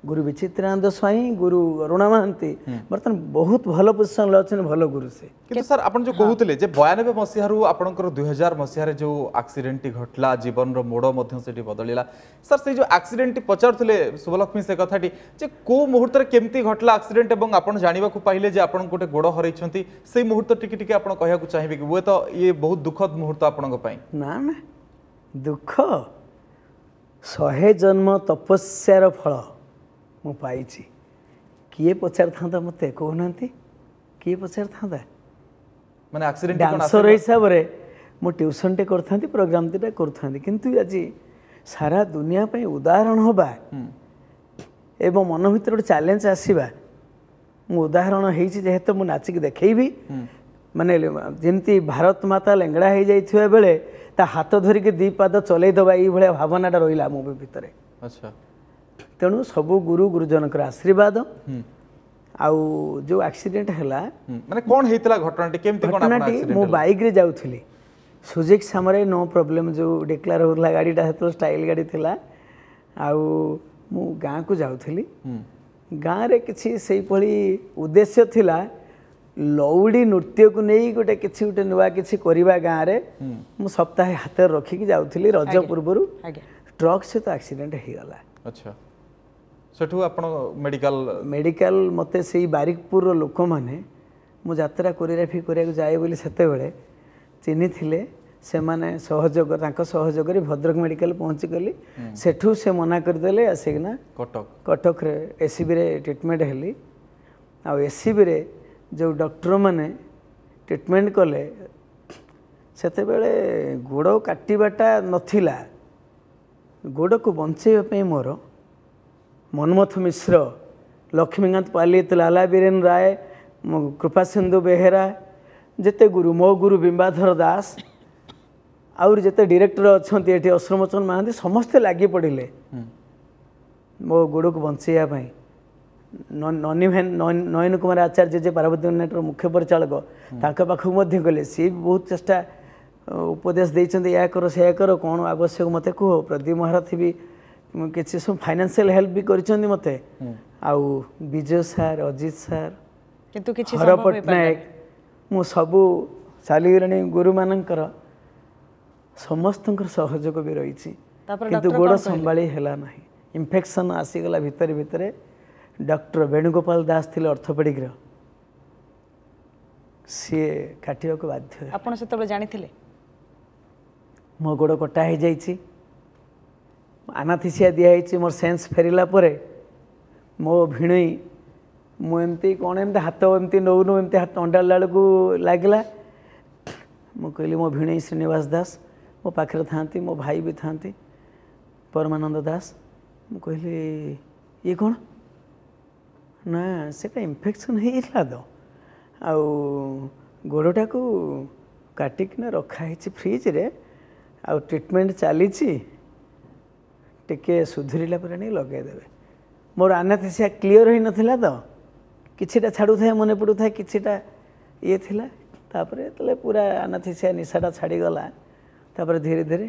गुरु विचित्रानंद स्वाई गुरु अरुणा महांती हम्म। बर्तमान बहुत भल पोजिशन अच्छे भल गुरु से किंतु सर आप जो कहते जे बयानबे मसीह आपंकर दुई हजार मसीह जो आक्सीडेट घटला जीवन रोड़ से बदलला सर से जो आक्सीडेट पचारुले शुभलक्ष्मी से कथी जे को मुहूर्त केमती घटला आक्सीडेट और आप जानवाक पाइले आप गोटे गोड़ हर से मुहूर्त टी टी आप कहवाक चाहिए कि हुए तो ये बहुत दुखद मुहूर्त आपण ना दुख शहे जन्म तपस्यार फल ମୁଁ ପାଇଛି କିଏ ପଚାରିଥାନ୍ତା ମୋତେ କହୁନାହାନ୍ତି କିଏ ପଚାରିଥାନ୍ତା ମାନେ ଆକ୍ସିଡେଣ୍ଟ ଡ୍ୟାନ୍ସର ହିସାବରେ ମୁଁ ଟ୍ୟୁସନ୍ଟେ କରିଥାନ୍ତି ପ୍ରୋଗ୍ରାମ୍ ଦୁଇଟା କରୁଥାନ୍ତି କିନ୍ତୁ ଆଜି ସାରା ଦୁନିଆ ପାଇଁ ଉଦାହରଣ ହେବା ଏବଂ ମନ ଭିତରେ ଗୋଟେ ଚ୍ୟାଲେଞ୍ଜ ଆସିବା ମୁଁ ଉଦାହରଣ ହେଇଛି ଯେହେତୁ ମୁଁ ନାଚିକି ଦେଖେଇବି ମାନେ ଯେମିତି ଭାରତ ମାତା ଲେଙ୍ଗଡ଼ା ହେଇଯାଇଥିବା ବେଳେ ତା ହାତ ଧରିକି ଦୁଇ ପାଦ ଚଲେଇ ଦେବା ଏଇଭଳିଆ ଭାବନାଟା ରହିଲା ମୋ ଭିତରେ ଆଚ୍ଛା ତେଣୁ ସବୁ ଗୁରୁ ଗୁରୁଜନଙ୍କର ଆଶୀର୍ବାଦ ଆଉ ଯେଉଁ ଆକ୍ସିଡେଣ୍ଟ ହେଲା ମାନେ କ'ଣ ହେଇଥିଲା ଘଟଣାଟି କେମିତି ଘଟଣାଟି ମୁଁ ବାଇକ୍ରେ ଯାଉଥିଲି ସୁଜିକ୍ ସାମରେ ନୋ ପ୍ରୋବ୍ଲେମ୍ ଯେଉଁ ଡିକ୍ଲାର ହେଉଥିଲା ଗାଡ଼ିଟା ସେତେବେଳେ ଷ୍ଟାଇଲ୍ ଗାଡ଼ି ଥିଲା ଆଉ ମୁଁ ଗାଁକୁ ଯାଉଥିଲି ଗାଁରେ କିଛି ସେଇଭଳି ଉଦ୍ଦେଶ୍ୟ ଥିଲା ଲଉଡ଼ି ନୃତ୍ୟକୁ ନେଇ ଗୋଟେ କିଛି ଗୋଟେ ନୂଆ କିଛି କରିବା ଗାଁରେ ମୁଁ ସପ୍ତାହେ ହାତରେ ରଖିକି ଯାଉଥିଲି ରଜ ପୂର୍ବରୁ ଟ୍ରକ୍ ସହିତ ଆକ୍ସିଡେଣ୍ଟ ହେଇଗଲା ଆଚ୍ଛା ସେଠୁ ଆପଣ ମେଡ଼ିକାଲ ମେଡ଼ିକାଲ ମୋତେ ସେଇ ବାରିକପୁରର ଲୋକମାନେ ମୁଁ ଯାତ୍ରା କୋରିଓଗ୍ରାଫି କରିବାକୁ ଯାଏ ବୋଲି ସେତେବେଳେ ଚିହ୍ନିଥିଲେ ସେମାନେ ସହଯୋଗ ତାଙ୍କ ସହଯୋଗରେ ଭଦ୍ରକ ମେଡ଼ିକାଲ ପହଞ୍ଚିଗଲି ସେଠୁ ସେ ମନା କରିଦେଲେ ଆସିକିନା କଟକ କଟକରେ ଏସ୍ସିବିରେ e ଟ୍ରିଟମେଣ୍ଟ ହେଲି ଆଉ ଏସ୍ସିବିରେ e ଯେଉଁ ଡକ୍ଟରମାନେ ଟ୍ରିଟମେଣ୍ଟ କଲେ ସେତେବେଳେ ଗୋଡ଼ କାଟିବାଟା ନଥିଲା ଗୋଡ଼କୁ ବଞ୍ଚେଇବା ପାଇଁ ମୋର मनमथ मिश्र लक्ष्मीकांत पालित लाला बीरेन राय कृपासिंधु बेहेरा ଯେତେ ଗୁରୁ ମୋ ଗୁରୁ ବିମ୍ବାଧର ଦାସ ଆହୁରି ଯେତେ ଡିରେକ୍ଟର ଅଛନ୍ତି ଏଠି ଅଶ୍ରମଚନ ମହାନ୍ତି ସମସ୍ତେ ଲାଗି ପଡ଼ିଲେ ମୋ ଗୋଡ଼କୁ ବଞ୍ଚେଇବା ପାଇଁ ନନିଭେନ୍ ନୟନ କୁମାର ଆଚାର୍ଯ୍ୟ ଯେ ପାର୍ବତୀ ନେଟ୍ର ମୁଖ୍ୟ ପରିଚାଳକ ତାଙ୍କ ପାଖକୁ ମଧ୍ୟ ଗଲେ ସିଏ ବି ବହୁତ ଚେଷ୍ଟା ଉପଦେଶ ଦେଇଛନ୍ତି ଏହା କର ସେୟା କର କ'ଣ ଆବଶ୍ୟକ ମୋତେ କୁହ ପ୍ରଦୀପ ମହାରଥୀ ବି କିଛି ସବୁ ଫାଇନାନ୍ସିଆଲ ହେଲ୍ପ ବି କରିଛନ୍ତି ମୋତେ ଆଉ ବିଜୟ ସାର୍ ଅଜିତ ସାର୍ କିନ୍ତୁ କିଛି ହର ପଟ୍ଟନାୟକ ମୁଁ ସବୁ ଚାଲିଗଲାଣି ଗୁରୁମାନଙ୍କର ସମସ୍ତଙ୍କର ସହଯୋଗ ବି ରହିଛି କିନ୍ତୁ ଗୋଡ଼ ସମ୍ଭାଳି ହେଲା ନାହିଁ ଇନଫେକ୍ସନ୍ ଆସିଗଲା ଭିତରେ ଭିତରେ ଡକ୍ଟର ବେଣୁଗୋପାଳ ଦାସ ଥିଲେ ଅର୍ଥପେଡ଼ିକର ସିଏ କାଟିବାକୁ ବାଧ୍ୟ ଆପଣ ସେତେବେଳେ ଜାଣିଥିଲେ ମୋ ଗୋଡ଼ କଟା ହେଇଯାଇଛି ଆନାଥିସିଆ ଦିଆହେଇଛି ମୋର ସେନ୍ସ ଫେରିଲା ପରେ ମୋ ଭିଣୋଇ ମୁଁ ଏମିତି କ'ଣ ଏମିତି ହାତ ଏମିତି ନେଉନୁ ଏମିତି ହାତ ଅଣ୍ଡାଳିଲା ବେଳକୁ ଲାଗିଲା ମୁଁ କହିଲି ମୋ ଭିଣୋଇ ଶ୍ରୀନିବାସ ଦାସ ମୋ ପାଖରେ ଥାନ୍ତି ମୋ ଭାଇ ବି ଥାନ୍ତି ପରମାନନ୍ଦ ଦାସ ମୁଁ କହିଲି ଇଏ କ'ଣ ନା ସେଟା ଇନଫେକ୍ସନ୍ ହେଇଥିଲା ତ ଆଉ ଗୋଡ଼ଟାକୁ କାଟିକିନା ରଖା ହେଇଛି ଫ୍ରିଜ୍ରେ ଆଉ ଟ୍ରିଟମେଣ୍ଟ ଚାଲିଛି ଟିକେ ସୁଧୁରିଲା ପରେ ନେଇ ଲଗାଇଦେବେ ମୋର ଆନାଥିସିଆ କ୍ଲିଅର୍ ହୋଇନଥିଲା ତ କିଛିଟା ଛାଡ଼ୁଥାଏ ମନେ ପଡ଼ୁଥାଏ କିଛିଟା ଇଏ ଥିଲା ତାପରେ ଯେତେବେଳେ ପୁରା ଆନାଥିସିଆ ନିଶାଟା ଛାଡ଼ିଗଲା ତାପରେ ଧୀରେ ଧୀରେ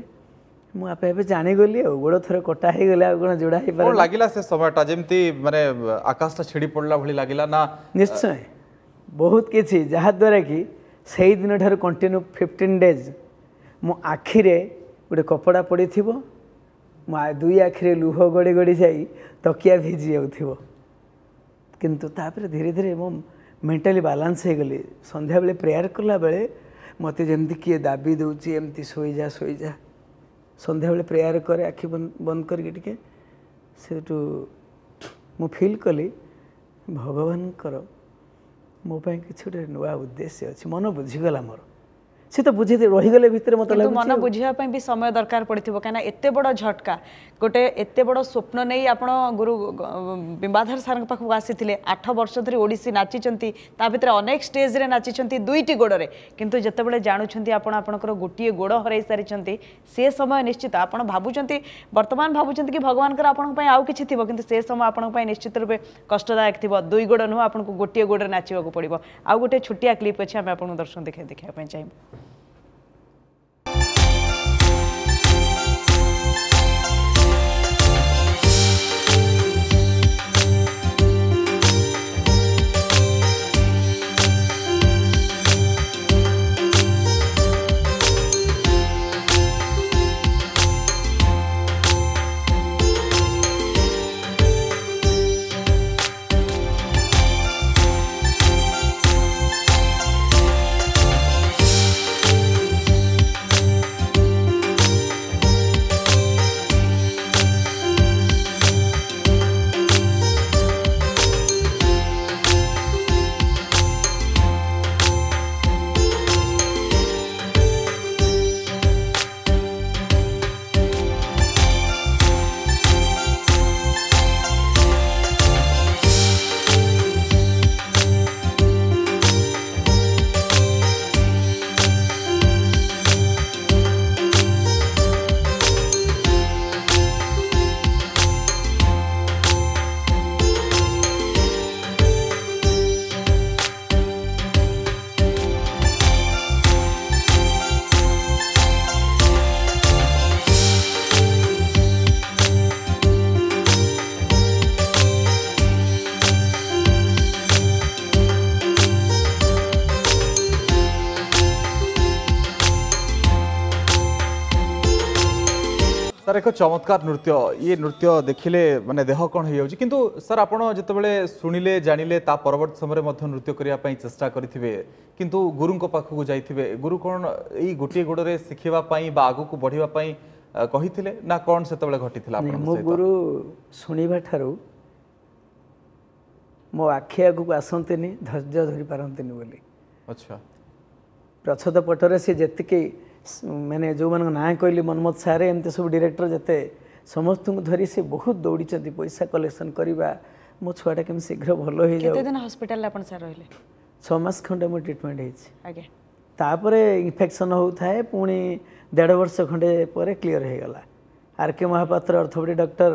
ମୁଁ ଆପେ ଆପେ ଜାଣିଗଲି ଆଉ ଗୋଡ଼ ଥରେ କଟା ହେଇଗଲା ଆଉ କ'ଣ ଯୋଡ଼ା ହେଇପାରେ ଲାଗିଲା ସେ ସମୟଟା ଯେମିତି ମାନେ ଆକାଶଟା ଛିଡ଼ି ପଡ଼ିଲା ଭଳି ଲାଗିଲା ନା ନିଶ୍ଚୟ ବହୁତ କିଛି ଯାହାଦ୍ୱାରା କି ସେଇଦିନ ଠାରୁ କଣ୍ଟିନ୍ୟୁ ଫିଫ୍ଟିନ୍ ଡେଜ୍ ମୋ ଆଖିରେ ଗୋଟେ କପଡ଼ା ପଡ଼ିଥିବ ମୋ ଦୁଇ ଆଖିରେ ଲୁହ ଗଡ଼ି ଗଡ଼ି ଯାଇ ତକିଆ ଭିଜି ଯାଉଥିବ କିନ୍ତୁ ତାପରେ ଧୀରେ ଧୀରେ ମୁଁ ମେଣ୍ଟାଲି ବାଲାନ୍ସ ହେଇଗଲି ସନ୍ଧ୍ୟାବେଳେ ପ୍ରେୟାର କଲାବେଳେ ମୋତେ ଯେମିତି କିଏ ଦାବି ଦେଉଛି ଏମିତି ଶୋଇଯା ଶୋଇଯା ସନ୍ଧ୍ୟାବେଳେ ପ୍ରେୟାର କରେ ଆଖି ବନ୍ଦ କରିକି ଟିକେ ସେଠୁ ମୁଁ ଫିଲ୍ କଲି ଭଗବାନଙ୍କର ମୋ ପାଇଁ କିଛି ଗୋଟେ ନୂଆ ଉଦ୍ଦେଶ୍ୟ ଅଛି ମନ ବୁଝିଗଲା ମୋର সে তো বুঝে রহিগলে ভিতরে মতো লাগুছে মন বুঝিবা পাই বি সময় দরকার পড়িথিব কানা এতে বড় ঝটকা গোটে এতে বড় স্বপ্ন নেই আপন গুরু বিম্বাধর স্যারଙ୍କ পাখକୁ ଆସିଥିଲେ ଆଠ ବର୍ଷ ଧରି ଓଡ଼ିଶୀ ନାଚିଛନ୍ତି ତା ଭିତରେ ଅନେକ ଷ୍ଟେଜ୍ରେ ନାଚିଛନ୍ତି ଦୁଇଟି ଗୋଡ଼ରେ କିନ୍ତୁ ଯେତେବେଳେ ଜାଣୁଛନ୍ତି ଆପଣ ଆପଣଙ୍କର ଗୋଟିଏ ଗୋଡ଼ ହରାଇ ସାରିଛନ୍ତି ସେ ସମୟ ନିଶ୍ଚିତ ଆପଣ ଭାବୁଛନ୍ତି ବର୍ତ୍ତମାନ ଭାବୁଛନ୍ତି କି ଭଗବାନଙ୍କର ଆପଣଙ୍କ ପାଇଁ ଆଉ କିଛି ଥିବ କିନ୍ତୁ ସେ ସମୟ ଆପଣଙ୍କ ପାଇଁ ନିଶ୍ଚିତ ରୂପେ କଷ୍ଟଦାୟକ ଥିବ ଦୁଇ ଗୋଡ଼ ନୁହଁ ଆପଣଙ୍କୁ ଗୋଟିଏ ଗୋଡ଼ରେ ନାଚିବାକୁ ପଡ଼ିବ ଆଉ ଗୋଟେ ଛୋଟିଆ କ୍ଲିପ୍ ଅଛି ଆମେ ଆପଣଙ୍କୁ ଦର୍ଶନ ଦେଖାଇ ଦେଖିବା ପାଇଁ ଚାହିଁବୁ ଏକ ଚମତ୍କାର ନୃତ୍ୟ ଇଏ ନୃତ୍ୟ ଦେଖିଲେ ମାନେ ଦେହ କ'ଣ ହେଇଯାଉଛି କିନ୍ତୁ ସାର୍ ଆପଣ ଯେତେବେଳେ ଶୁଣିଲେ ଜାଣିଲେ ତା ପରବର୍ତ୍ତୀ ସମୟରେ ମଧ୍ୟ ନୃତ୍ୟ କରିବା ପାଇଁ ଚେଷ୍ଟା କରିଥିବେ କିନ୍ତୁ ଗୁରୁଙ୍କ ପାଖକୁ ଯାଇଥିବେ ଗୁରୁ କ'ଣ ଏଇ ଗୋଟିଏ ଗୋଡ଼ରେ ଶିଖିବା ପାଇଁ ବା ଆଗକୁ ବଢ଼ିବା ପାଇଁ କହିଥିଲେ ନା କ'ଣ ସେତେବେଳେ ଘଟିଥିଲା ମୋ ଗୁରୁ ଶୁଣିବା ଠାରୁ ମୋ ଆଖି ଆଗକୁ ଆସନ୍ତିନି ଧୈର୍ଯ୍ୟ ଧରିପାରନ୍ତିନି ବୋଲି ଆଚ୍ଛା ପ୍ରଚ୍ଛଦ ପଟରେ ସେ ଯେତିକି ମାନେ ଯେଉଁମାନଙ୍କ ନାଁ କହିଲି ମନ୍ମଥ ସାରେ ଏମିତି ସବୁ ଡିରେକ୍ଟର ଯେତେ ସମସ୍ତଙ୍କୁ ଧରି ସେ ବହୁତ ଦୌଡ଼ିଛନ୍ତି ପଇସା କଲେକ୍ସନ୍ କରିବା ମୋ ଛୁଆଟା କେମିତି ଶୀଘ୍ର ଭଲ ହେଇଯାଉ ଦିନ ହସ୍ପିଟାଲରେ ଆପଣ ସାର୍ ରହିଲେ ଛଅ ମାସ ଖଣ୍ଡେ ମୁଁ ଟ୍ରିଟମେଣ୍ଟ ହେଇଛି ଆଜ୍ଞା ତାପରେ ଇନଫେକ୍ସନ୍ ହେଉଥାଏ ପୁଣି ଦେଢ଼ ବର୍ଷ ଖଣ୍ଡେ ପରେ କ୍ଲିଅର୍ ହେଇଗଲା ଆର୍ କେ ମହାପାତ୍ର ଅର୍ଥପଟି ଡକ୍ଟର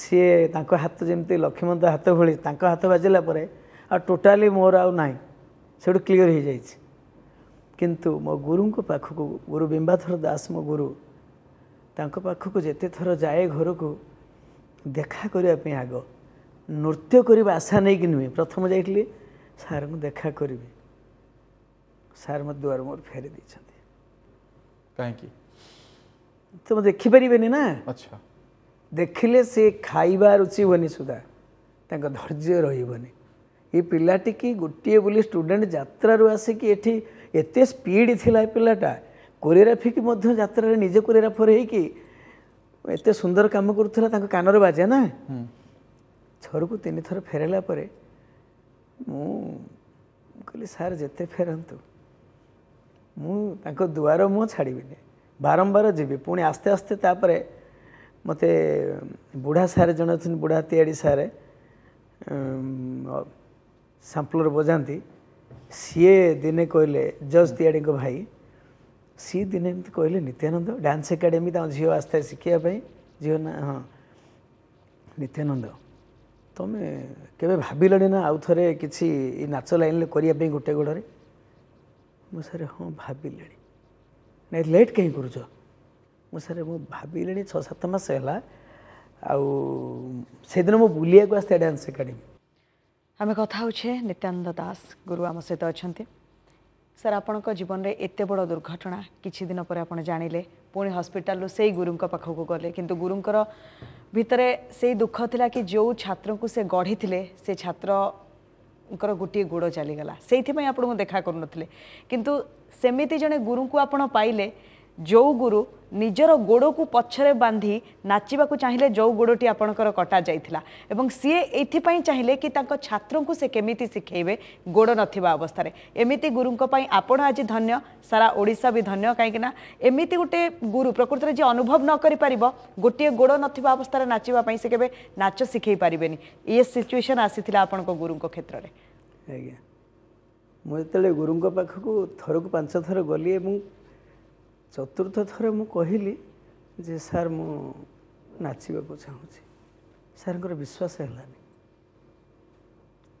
ସିଏ ତାଙ୍କ ହାତ ଯେମିତି ଲକ୍ଷ୍ମୀମନ୍ତ ହାତ ଭଳି ତାଙ୍କ ହାତ ବାଜିଲା ପରେ ଆଉ ଟୋଟାଲି ମୋର ଆଉ ନାହିଁ ସେଠୁ କ୍ଲିଅର୍ ହେଇଯାଇଛି କିନ୍ତୁ ମୋ ଗୁରୁଙ୍କ ପାଖକୁ ଗୁରୁ ବିମ୍ବାଧର ଦାସ ମୋ ଗୁରୁ ତାଙ୍କ ପାଖକୁ ଯେତେ ଥର ଯାଏ ଘରକୁ ଦେଖା କରିବା ପାଇଁ ଆଗ ନୃତ୍ୟ କରିବା ଆଶା ନେଇକି ନୁହେଁ ପ୍ରଥମ ଯାଇଥିଲି ସାର୍ଙ୍କୁ ଦେଖା କରିବି ସାର୍ ମୋ ଦୁଆର ମୋର ଫେରି ଦେଇଛନ୍ତି କାହିଁକି ତୁମେ ଦେଖିପାରିବେନି ନା ଆଚ୍ଛା ଦେଖିଲେ ସେ ଖାଇବା ରୁଚିବନି ସୁଦ୍ଧା ତାଙ୍କ ଧୈର୍ଯ୍ୟ ରହିବନି ଏ ପିଲାଟିକି ଗୋଟିଏ ବୋଲି ଷ୍ଟୁଡେଣ୍ଟ ଯାତ୍ରାରୁ ଆସିକି ଏଠି ଏତେ ସ୍ପିଡ଼ ଥିଲା ଏ ପିଲାଟା କୋରିଓଗ୍ରାଫିକ୍ ମଧ୍ୟ ଯାତ୍ରାରେ ନିଜେ କୋରିଓଗ୍ରାଫର ହେଇକି ଏତେ ସୁନ୍ଦର କାମ କରୁଥିଲା ତାଙ୍କ କାନରେ ବାଜେ ନା ଥରକୁ ତିନି ଥର ଫେରାଇଲା ପରେ ମୁଁ କହିଲି ସାର୍ ଯେତେ ଫେରାନ୍ତୁ ମୁଁ ତାଙ୍କ ଦୁଆର ମୁହଁ ଛାଡ଼ିବିନି ବାରମ୍ବାର ଯିବି ପୁଣି ଆସ୍ତେ ଆସ୍ତେ ତାପରେ ମୋତେ ବୁଢ଼ା ସାର୍ ଜଣେ ଅଛନ୍ତି ବୁଢ଼ା ତିଆଡ଼ି ସାର୍ ସାମ୍ପଲର ବଜାନ୍ତି ସିଏ ଦିନେ କହିଲେ ଜଜ୍ ତିଆଡ଼ିଙ୍କ ଭାଇ ସିଏ ଦିନେ ଏମିତି କହିଲେ ନିତ୍ୟାନନ୍ଦ ଡ୍ୟାନ୍ସ ଏକାଡେମୀ ତାଙ୍କ ଝିଅ ଆସିଥାଏ ଶିଖିବା ପାଇଁ ଝିଅ ନା ହଁ ନିତ୍ୟାନନ୍ଦ ତୁମେ କେବେ ଭାବିଲଣି ନା ଆଉ ଥରେ କିଛି ଏଇ ନାଚ ଲାଇନ୍ରେ କରିବା ପାଇଁ ଗୋଟେ ଗୋଡ଼ରେ ମୁଁ ସାର୍ ହଁ ଭାବିଲିଣି ନାଇଁ ଲେଟ୍ କାହିଁ କରୁଛ ମୁଁ ସାର୍ ମୁଁ ଭାବିଲିଣି ଛଅ ସାତ ମାସ ହେଲା ଆଉ ସେଦିନ ମୁଁ ବୁଲିବାକୁ ଆସିଥାଏ ଡ୍ୟାନ୍ସ ଏକାଡେମୀ ଆମେ କଥା ହେଉଛେ ନିତ୍ୟାନନ୍ଦ ଦାସ ଗୁରୁ ଆମ ସହିତ ଅଛନ୍ତି ସାର୍ ଆପଣଙ୍କ ଜୀବନରେ ଏତେ ବଡ଼ ଦୁର୍ଘଟଣା କିଛି ଦିନ ପରେ ଆପଣ ଜାଣିଲେ ପୁଣି ହସ୍ପିଟାଲରୁ ସେଇ ଗୁରୁଙ୍କ ପାଖକୁ ଗଲେ କିନ୍ତୁ ଗୁରୁଙ୍କର ଭିତରେ ସେଇ ଦୁଃଖ ଥିଲା କି ଯେଉଁ ଛାତ୍ରଙ୍କୁ ସେ ଗଢ଼ିଥିଲେ ସେ ଛାତ୍ରଙ୍କର ଗୋଟିଏ ଗୋଡ଼ ଚାଲିଗଲା ସେଇଥିପାଇଁ ଆପଣଙ୍କୁ ଦେଖା କରୁନଥିଲେ କିନ୍ତୁ ସେମିତି ଜଣେ ଗୁରୁଙ୍କୁ ଆପଣ ପାଇଲେ ଯୌଗୁରୁ ନିଜର ଗୋଡ଼କୁ ପଛରେ ବାନ୍ଧି ନାଚିବାକୁ ଚାହିଁଲେ ଯେଉଁ ଗୋଡ଼ଟି ଆପଣଙ୍କର କଟାଯାଇଥିଲା ଏବଂ ସିଏ ଏଇଥିପାଇଁ ଚାହିଁଲେ କି ତାଙ୍କ ଛାତ୍ରଙ୍କୁ ସେ କେମିତି ଶିଖେଇବେ ଗୋଡ଼ ନଥିବା ଅବସ୍ଥାରେ ଏମିତି ଗୁରୁଙ୍କ ପାଇଁ ଆପଣ ଆଜି ଧନ୍ୟ ସାରା ଓଡ଼ିଶା ବି ଧନ୍ୟ କାହିଁକିନା ଏମିତି ଗୋଟେ ଗୁରୁ ପ୍ରକୃତରେ ଯିଏ ଅନୁଭବ ନ କରିପାରିବ ଗୋଟିଏ ଗୋଡ଼ ନଥିବା ଅବସ୍ଥାରେ ନାଚିବା ପାଇଁ ସେ କେବେ ନାଚ ଶିଖେଇ ପାରିବେନି ଇଏ ସିଚୁଏସନ୍ ଆସିଥିଲା ଆପଣଙ୍କ ଗୁରୁଙ୍କ କ୍ଷେତ୍ରରେ ଆଜ୍ଞା ମୁଁ ଯେତେବେଳେ ଗୁରୁଙ୍କ ପାଖକୁ ଥରକୁ ପାଞ୍ଚ ଥର ଗଲି ଏବଂ ଚତୁର୍ଥ ଥର ମୁଁ କହିଲି ଯେ ସାର୍ ମୁଁ ନାଚିବାକୁ ଚାହୁଁଛି ସାର୍ଙ୍କର ବିଶ୍ୱାସ ହେଲାନି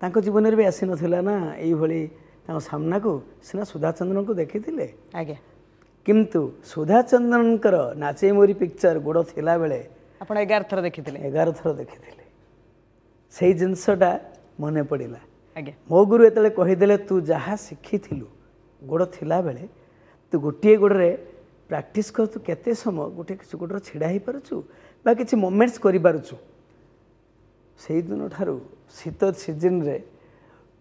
ତାଙ୍କ ଜୀବନରେ ବି ଆସିନଥିଲା ନା ଏଇଭଳି ତାଙ୍କ ସାମ୍ନାକୁ ସିନା ସୁଧା ଚନ୍ଦ୍ରଙ୍କୁ ଦେଖିଥିଲେ ଆଜ୍ଞା କିନ୍ତୁ ଚନ୍ଦ୍ରଙ୍କର ନାଚେଇ ମୋରି ପିକ୍ଚର ଗୋଡ଼ ଥିଲାବେଳେ ଆପଣ ଏଗାର ଥର ଦେଖିଥିଲେ ଏଗାର ଥର ଦେଖିଥିଲେ ସେଇ ଜିନିଷଟା ମନେ ପଡ଼ିଲା ଆଜ୍ଞା ମୋ ଗୁରୁ ଯେତେବେଳେ କହିଦେଲେ ତୁ ଯାହା ଶିଖିଥିଲୁ ଗୋଡ଼ ଥିଲାବେଳେ ତୁ ଗୋଟିଏ ଗୋଡ଼ରେ ପ୍ରାକ୍ଟିସ୍ କରୁଛୁ କେତେ ସମୟ ଗୋଟେ କିଛି ଗୋଟେ ଛିଡ଼ା ହୋଇପାରୁଛୁ ବା କିଛି ମୁମେଣ୍ଟସ୍ କରିପାରୁଛୁ ସେଇଦିନ ଠାରୁ ଶୀତ ସିଜିନ୍ରେ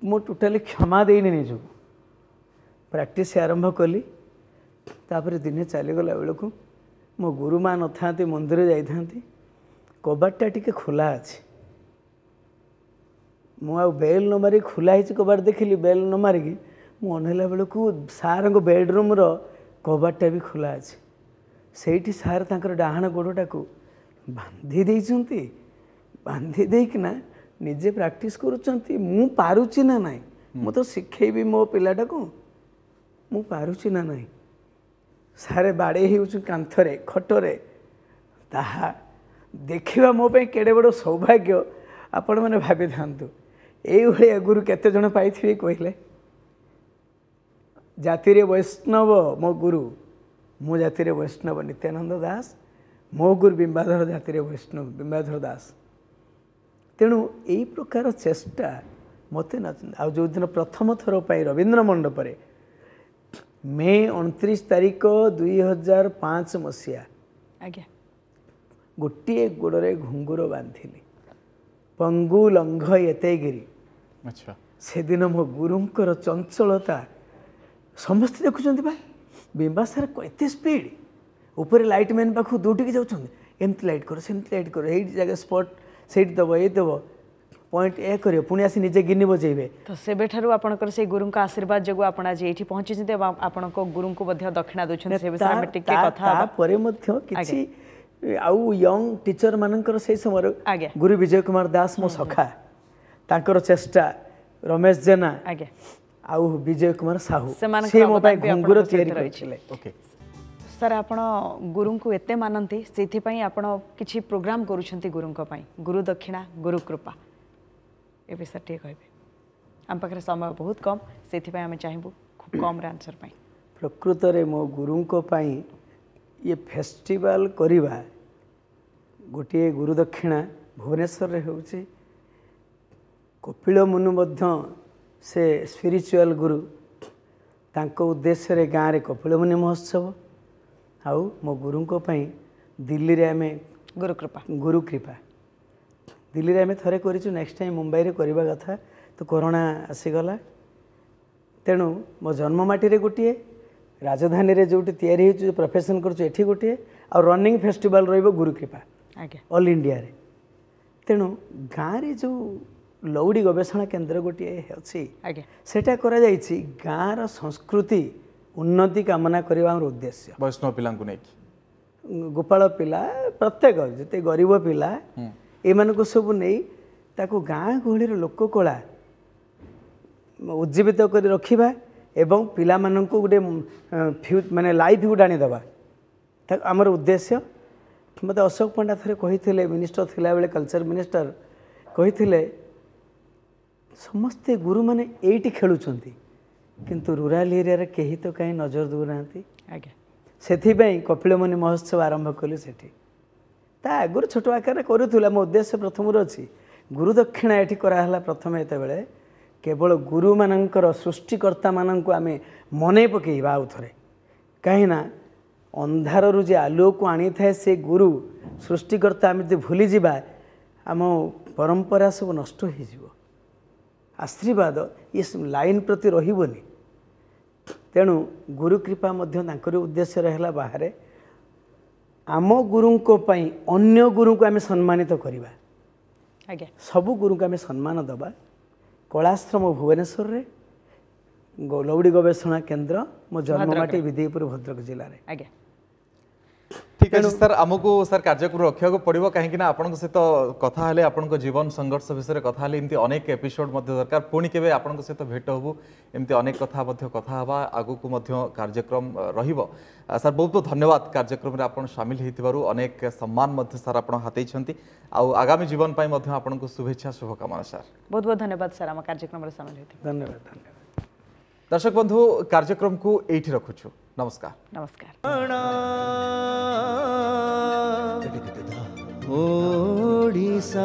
ମୁଁ ଟୋଟାଲି କ୍ଷମା ଦେଇନି ନିଜକୁ ପ୍ରାକ୍ଟିସ୍ ଆରମ୍ଭ କଲି ତା'ପରେ ଦିନେ ଚାଲିଗଲା ବେଳକୁ ମୋ ଗୁରୁମା ନଥାନ୍ତି ମନ୍ଦିର ଯାଇଥାନ୍ତି କବାଟଟା ଟିକେ ଖୋଲା ଅଛି ମୁଁ ଆଉ ବେଲ୍ ନ ମାରିକି ଖୋଲା ହେଇଛି କବାଟ ଦେଖିଲି ବେଲ୍ ନ ମାରିକି ମୁଁ ଅନେଇଲା ବେଳକୁ ସାର୍ଙ୍କ ବେଡ଼୍ରୁମ୍ର କବାଟଟା ବି ଖୋଲା ଅଛି ସେଇଠି ସାର୍ ତାଙ୍କର ଡାହାଣ ଗୋଡ଼ଟାକୁ ବାନ୍ଧି ଦେଇଛନ୍ତି ବାନ୍ଧି ଦେଇକିନା ନିଜେ ପ୍ରାକ୍ଟିସ୍ କରୁଛନ୍ତି ମୁଁ ପାରୁଛି ନା ନାହିଁ ମୁଁ ତ ଶିଖେଇବି ମୋ ପିଲାଟାକୁ ମୁଁ ପାରୁଛି ନା ନାହିଁ ସାରେ ବାଡ଼େଇ ହେଉଛି କାନ୍ଥରେ ଖଟରେ ତାହା ଦେଖିବା ମୋ ପାଇଁ କେଡ଼େ ବଡ଼ ସୌଭାଗ୍ୟ ଆପଣମାନେ ଭାବିଥାନ୍ତୁ ଏଇଭଳି ଆଗରୁ କେତେ ଜଣ ପାଇଥିବେ କହିଲେ ଜାତିରେ ବୈଷ୍ଣବ ମୋ ଗୁରୁ ମୋ ଜାତିରେ ବୈଷ୍ଣବ ନିତ୍ୟାନନ୍ଦ ଦାସ ମୋ ଗୁରୁ ବିମ୍ବାଧର ଜାତିରେ ବୈଷ୍ଣବ ବିମ୍ବାଧର ଦାସ ତେଣୁ ଏଇ ପ୍ରକାର ଚେଷ୍ଟା ମୋତେ ନ ଆଉ ଯେଉଁଦିନ ପ୍ରଥମ ଥର ପାଇଁ ରବୀନ୍ଦ୍ର ମଣ୍ଡପରେ ମେ ଅଣତିରିଶ ତାରିଖ ଦୁଇ ହଜାର ପାଞ୍ଚ ମସିହା ଆଜ୍ଞା ଗୋଟିଏ ଗୋଡ଼ରେ ଘୁଙ୍ଗୁର ବାନ୍ଧିଲି ପଙ୍ଗୁ ଲଙ୍ଘ ଏତେଗିରି ସେଦିନ ମୋ ଗୁରୁଙ୍କର ଚଞ୍ଚଳତା समस्ते देखुन बा बिम्बा सारा कति ए उप लटम्यान पाइट गर लटा स्पट्टि दबा य बजेट आई गुरुको आशीर्वाद जो आज यही पहुँचिन्छ आपुर दक्षिणा यंग टीचर से समय गुरु विजय कुमार दास मो सखा तर चेष्टा रमेश जेना आउ विजय कुमार साहू से मोबाइल घुंगुर तैयार कर छिले ओके सर आप गुरु को एते मानंती सेथि पई आपण किछि प्रोग्राम करू छंती गुरु गुरु दक्षिणा गुरु कृपा एबे सर ठीक होइबे हम पाखरे समय बहुत कम से आम चाहबू खूब कम रे आंसर पई प्रकृत रे मो गुरु ये फेस्टिवल करवा गोटे गुरुदक्षिणा भुवनेश्वर हो कपिल मुनु ସେ ସ୍ପିରିଚୁଆଲ୍ ଗୁରୁ ତାଙ୍କ ଉଦ୍ଦେଶ୍ୟରେ ଗାଁରେ କପିଳମୁନି ମହୋତ୍ସବ ଆଉ ମୋ ଗୁରୁଙ୍କ ପାଇଁ ଦିଲ୍ଲୀରେ ଆମେ ଗୁରୁକୃପା ଗୁରୁକୃପା ଦିଲ୍ଲୀରେ ଆମେ ଥରେ କରିଛୁ ନେକ୍ସଟ ଟାଇମ୍ ମୁମ୍ବାଇରେ କରିବା କଥା ତ କରୋନା ଆସିଗଲା ତେଣୁ ମୋ ଜନ୍ମ ମାଟିରେ ଗୋଟିଏ ରାଜଧାନୀରେ ଯେଉଁଠି ତିଆରି ହେଉଛି ପ୍ରଫେସନ୍ କରୁଛୁ ଏଠି ଗୋଟିଏ ଆଉ ରନିଂ ଫେଷ୍ଟିଭାଲ୍ ରହିବ ଗୁରୁକୃପା ଆଜ୍ଞା ଅଲ୍ ଇଣ୍ଡିଆରେ ତେଣୁ ଗାଁରେ ଯେଉଁ ଲୌଡ଼ି ଗବେଷଣା କେନ୍ଦ୍ର ଗୋଟିଏ ଅଛି ଆଜ୍ଞା ସେଇଟା କରାଯାଇଛି ଗାଁର ସଂସ୍କୃତି ଉନ୍ନତି କାମନା କରିବା ଆମର ଉଦ୍ଦେଶ୍ୟ ବୈଷ୍ଣବ ପିଲାଙ୍କୁ ନେଇକି ଗୋପାଳ ପିଲା ପ୍ରତ୍ୟେକ ଯେତେ ଗରିବ ପିଲା ଏମାନଙ୍କୁ ସବୁ ନେଇ ତାକୁ ଗାଁ ଗହଳିର ଲୋକକଳା ଉଜ୍ଜୀବିତ କରି ରଖିବା ଏବଂ ପିଲାମାନଙ୍କୁ ଗୋଟେ ଫ୍ୟୁ ମାନେ ଲାଇଫ୍ ଗୋଟେ ଆଣିଦେବା ତା ଆମର ଉଦ୍ଦେଶ୍ୟ ମୋତେ ଅଶୋକ ପଣ୍ଡା ଥରେ କହିଥିଲେ ମିନିଷ୍ଟର ଥିଲାବେଳେ କଲଚର ମିନିଷ୍ଟର କହିଥିଲେ ସମସ୍ତେ ଗୁରୁମାନେ ଏଇଠି ଖେଳୁଛନ୍ତି କିନ୍ତୁ ରୁରାଲ୍ ଏରିଆରେ କେହି ତ କାହିଁ ନଜର ଦେଉନାହାନ୍ତି ଆଜ୍ଞା ସେଥିପାଇଁ କପିଳମୁନି ମହୋତ୍ସବ ଆରମ୍ଭ କଲି ସେଠି ତା ଆଗରୁ ଛୋଟ ଆକାରରେ କରୁଥିଲୁ ଆମ ଉଦ୍ଦେଶ୍ୟ ପ୍ରଥମରୁ ଅଛି ଗୁରୁ ଦକ୍ଷିଣା ଏଠି କରାହେଲା ପ୍ରଥମେ ଯେତେବେଳେ କେବଳ ଗୁରୁମାନଙ୍କର ସୃଷ୍ଟିକର୍ତ୍ତାମାନଙ୍କୁ ଆମେ ମନେ ପକାଇବା ଆଉ ଥରେ କାହିଁକିନା ଅନ୍ଧାରରୁ ଯେ ଆଲୁଅକୁ ଆଣିଥାଏ ସେ ଗୁରୁ ସୃଷ୍ଟିକର୍ତ୍ତା ଆମେ ଯଦି ଭୁଲିଯିବା ଆମ ପରମ୍ପରା ସବୁ ନଷ୍ଟ ହୋଇଯିବ ଆଶୀର୍ବାଦ ଇଏ ଲାଇନ୍ ପ୍ରତି ରହିବନି ତେଣୁ ଗୁରୁକୃପା ମଧ୍ୟ ତାଙ୍କରି ଉଦ୍ଦେଶ୍ୟରେ ହେଲା ବାହାରେ ଆମ ଗୁରୁଙ୍କ ପାଇଁ ଅନ୍ୟ ଗୁରୁଙ୍କୁ ଆମେ ସମ୍ମାନିତ କରିବା ଆଜ୍ଞା ସବୁ ଗୁରୁଙ୍କୁ ଆମେ ସମ୍ମାନ ଦେବା କଳାଶ୍ରମ ଭୁବନେଶ୍ୱରରେ ଲଉଡ଼ି ଗବେଷଣା କେନ୍ଦ୍ର ମୋ ଜନ୍ମମାଟି ବିଦେଇପୁର ଭଦ୍ରକ ଜିଲ୍ଲାରେ ଆଜ୍ଞା ঠিক আছে স্যার আমাকে স্যার কার্যক্রম রক্ষাকে পড়ব কাহিঁকি না আপনার সহ কথা হলে আপনার জীবন সংঘর্ষ বিষয়ে কথা হলে এমনি অনেক এপিসোড দরকার পুঁ কেবে আপনার সহ ভেট হবু এমনি অনেক কথা কথা হওয়া আগুকু কার্যক্রম রহব স্যার বহুত ধন্যবাদ কার্যক্রমে আপনার সামিল হয়ে অনেক সম্মান স্যার আপনার হাতেছেন আগামী জীবন আপনার শুভেচ্ছা শুভকামনা স্যার বহুত বহুত ধন্যবাদ স্যার আমার কার্যক্রমে সামিল হয়ে ধন্যবাদ ধন্যবাদ দর্শক বন্ধু কার্যক্রমকে এইটি রখুছু नमस्कार नमस्कार ओडिसा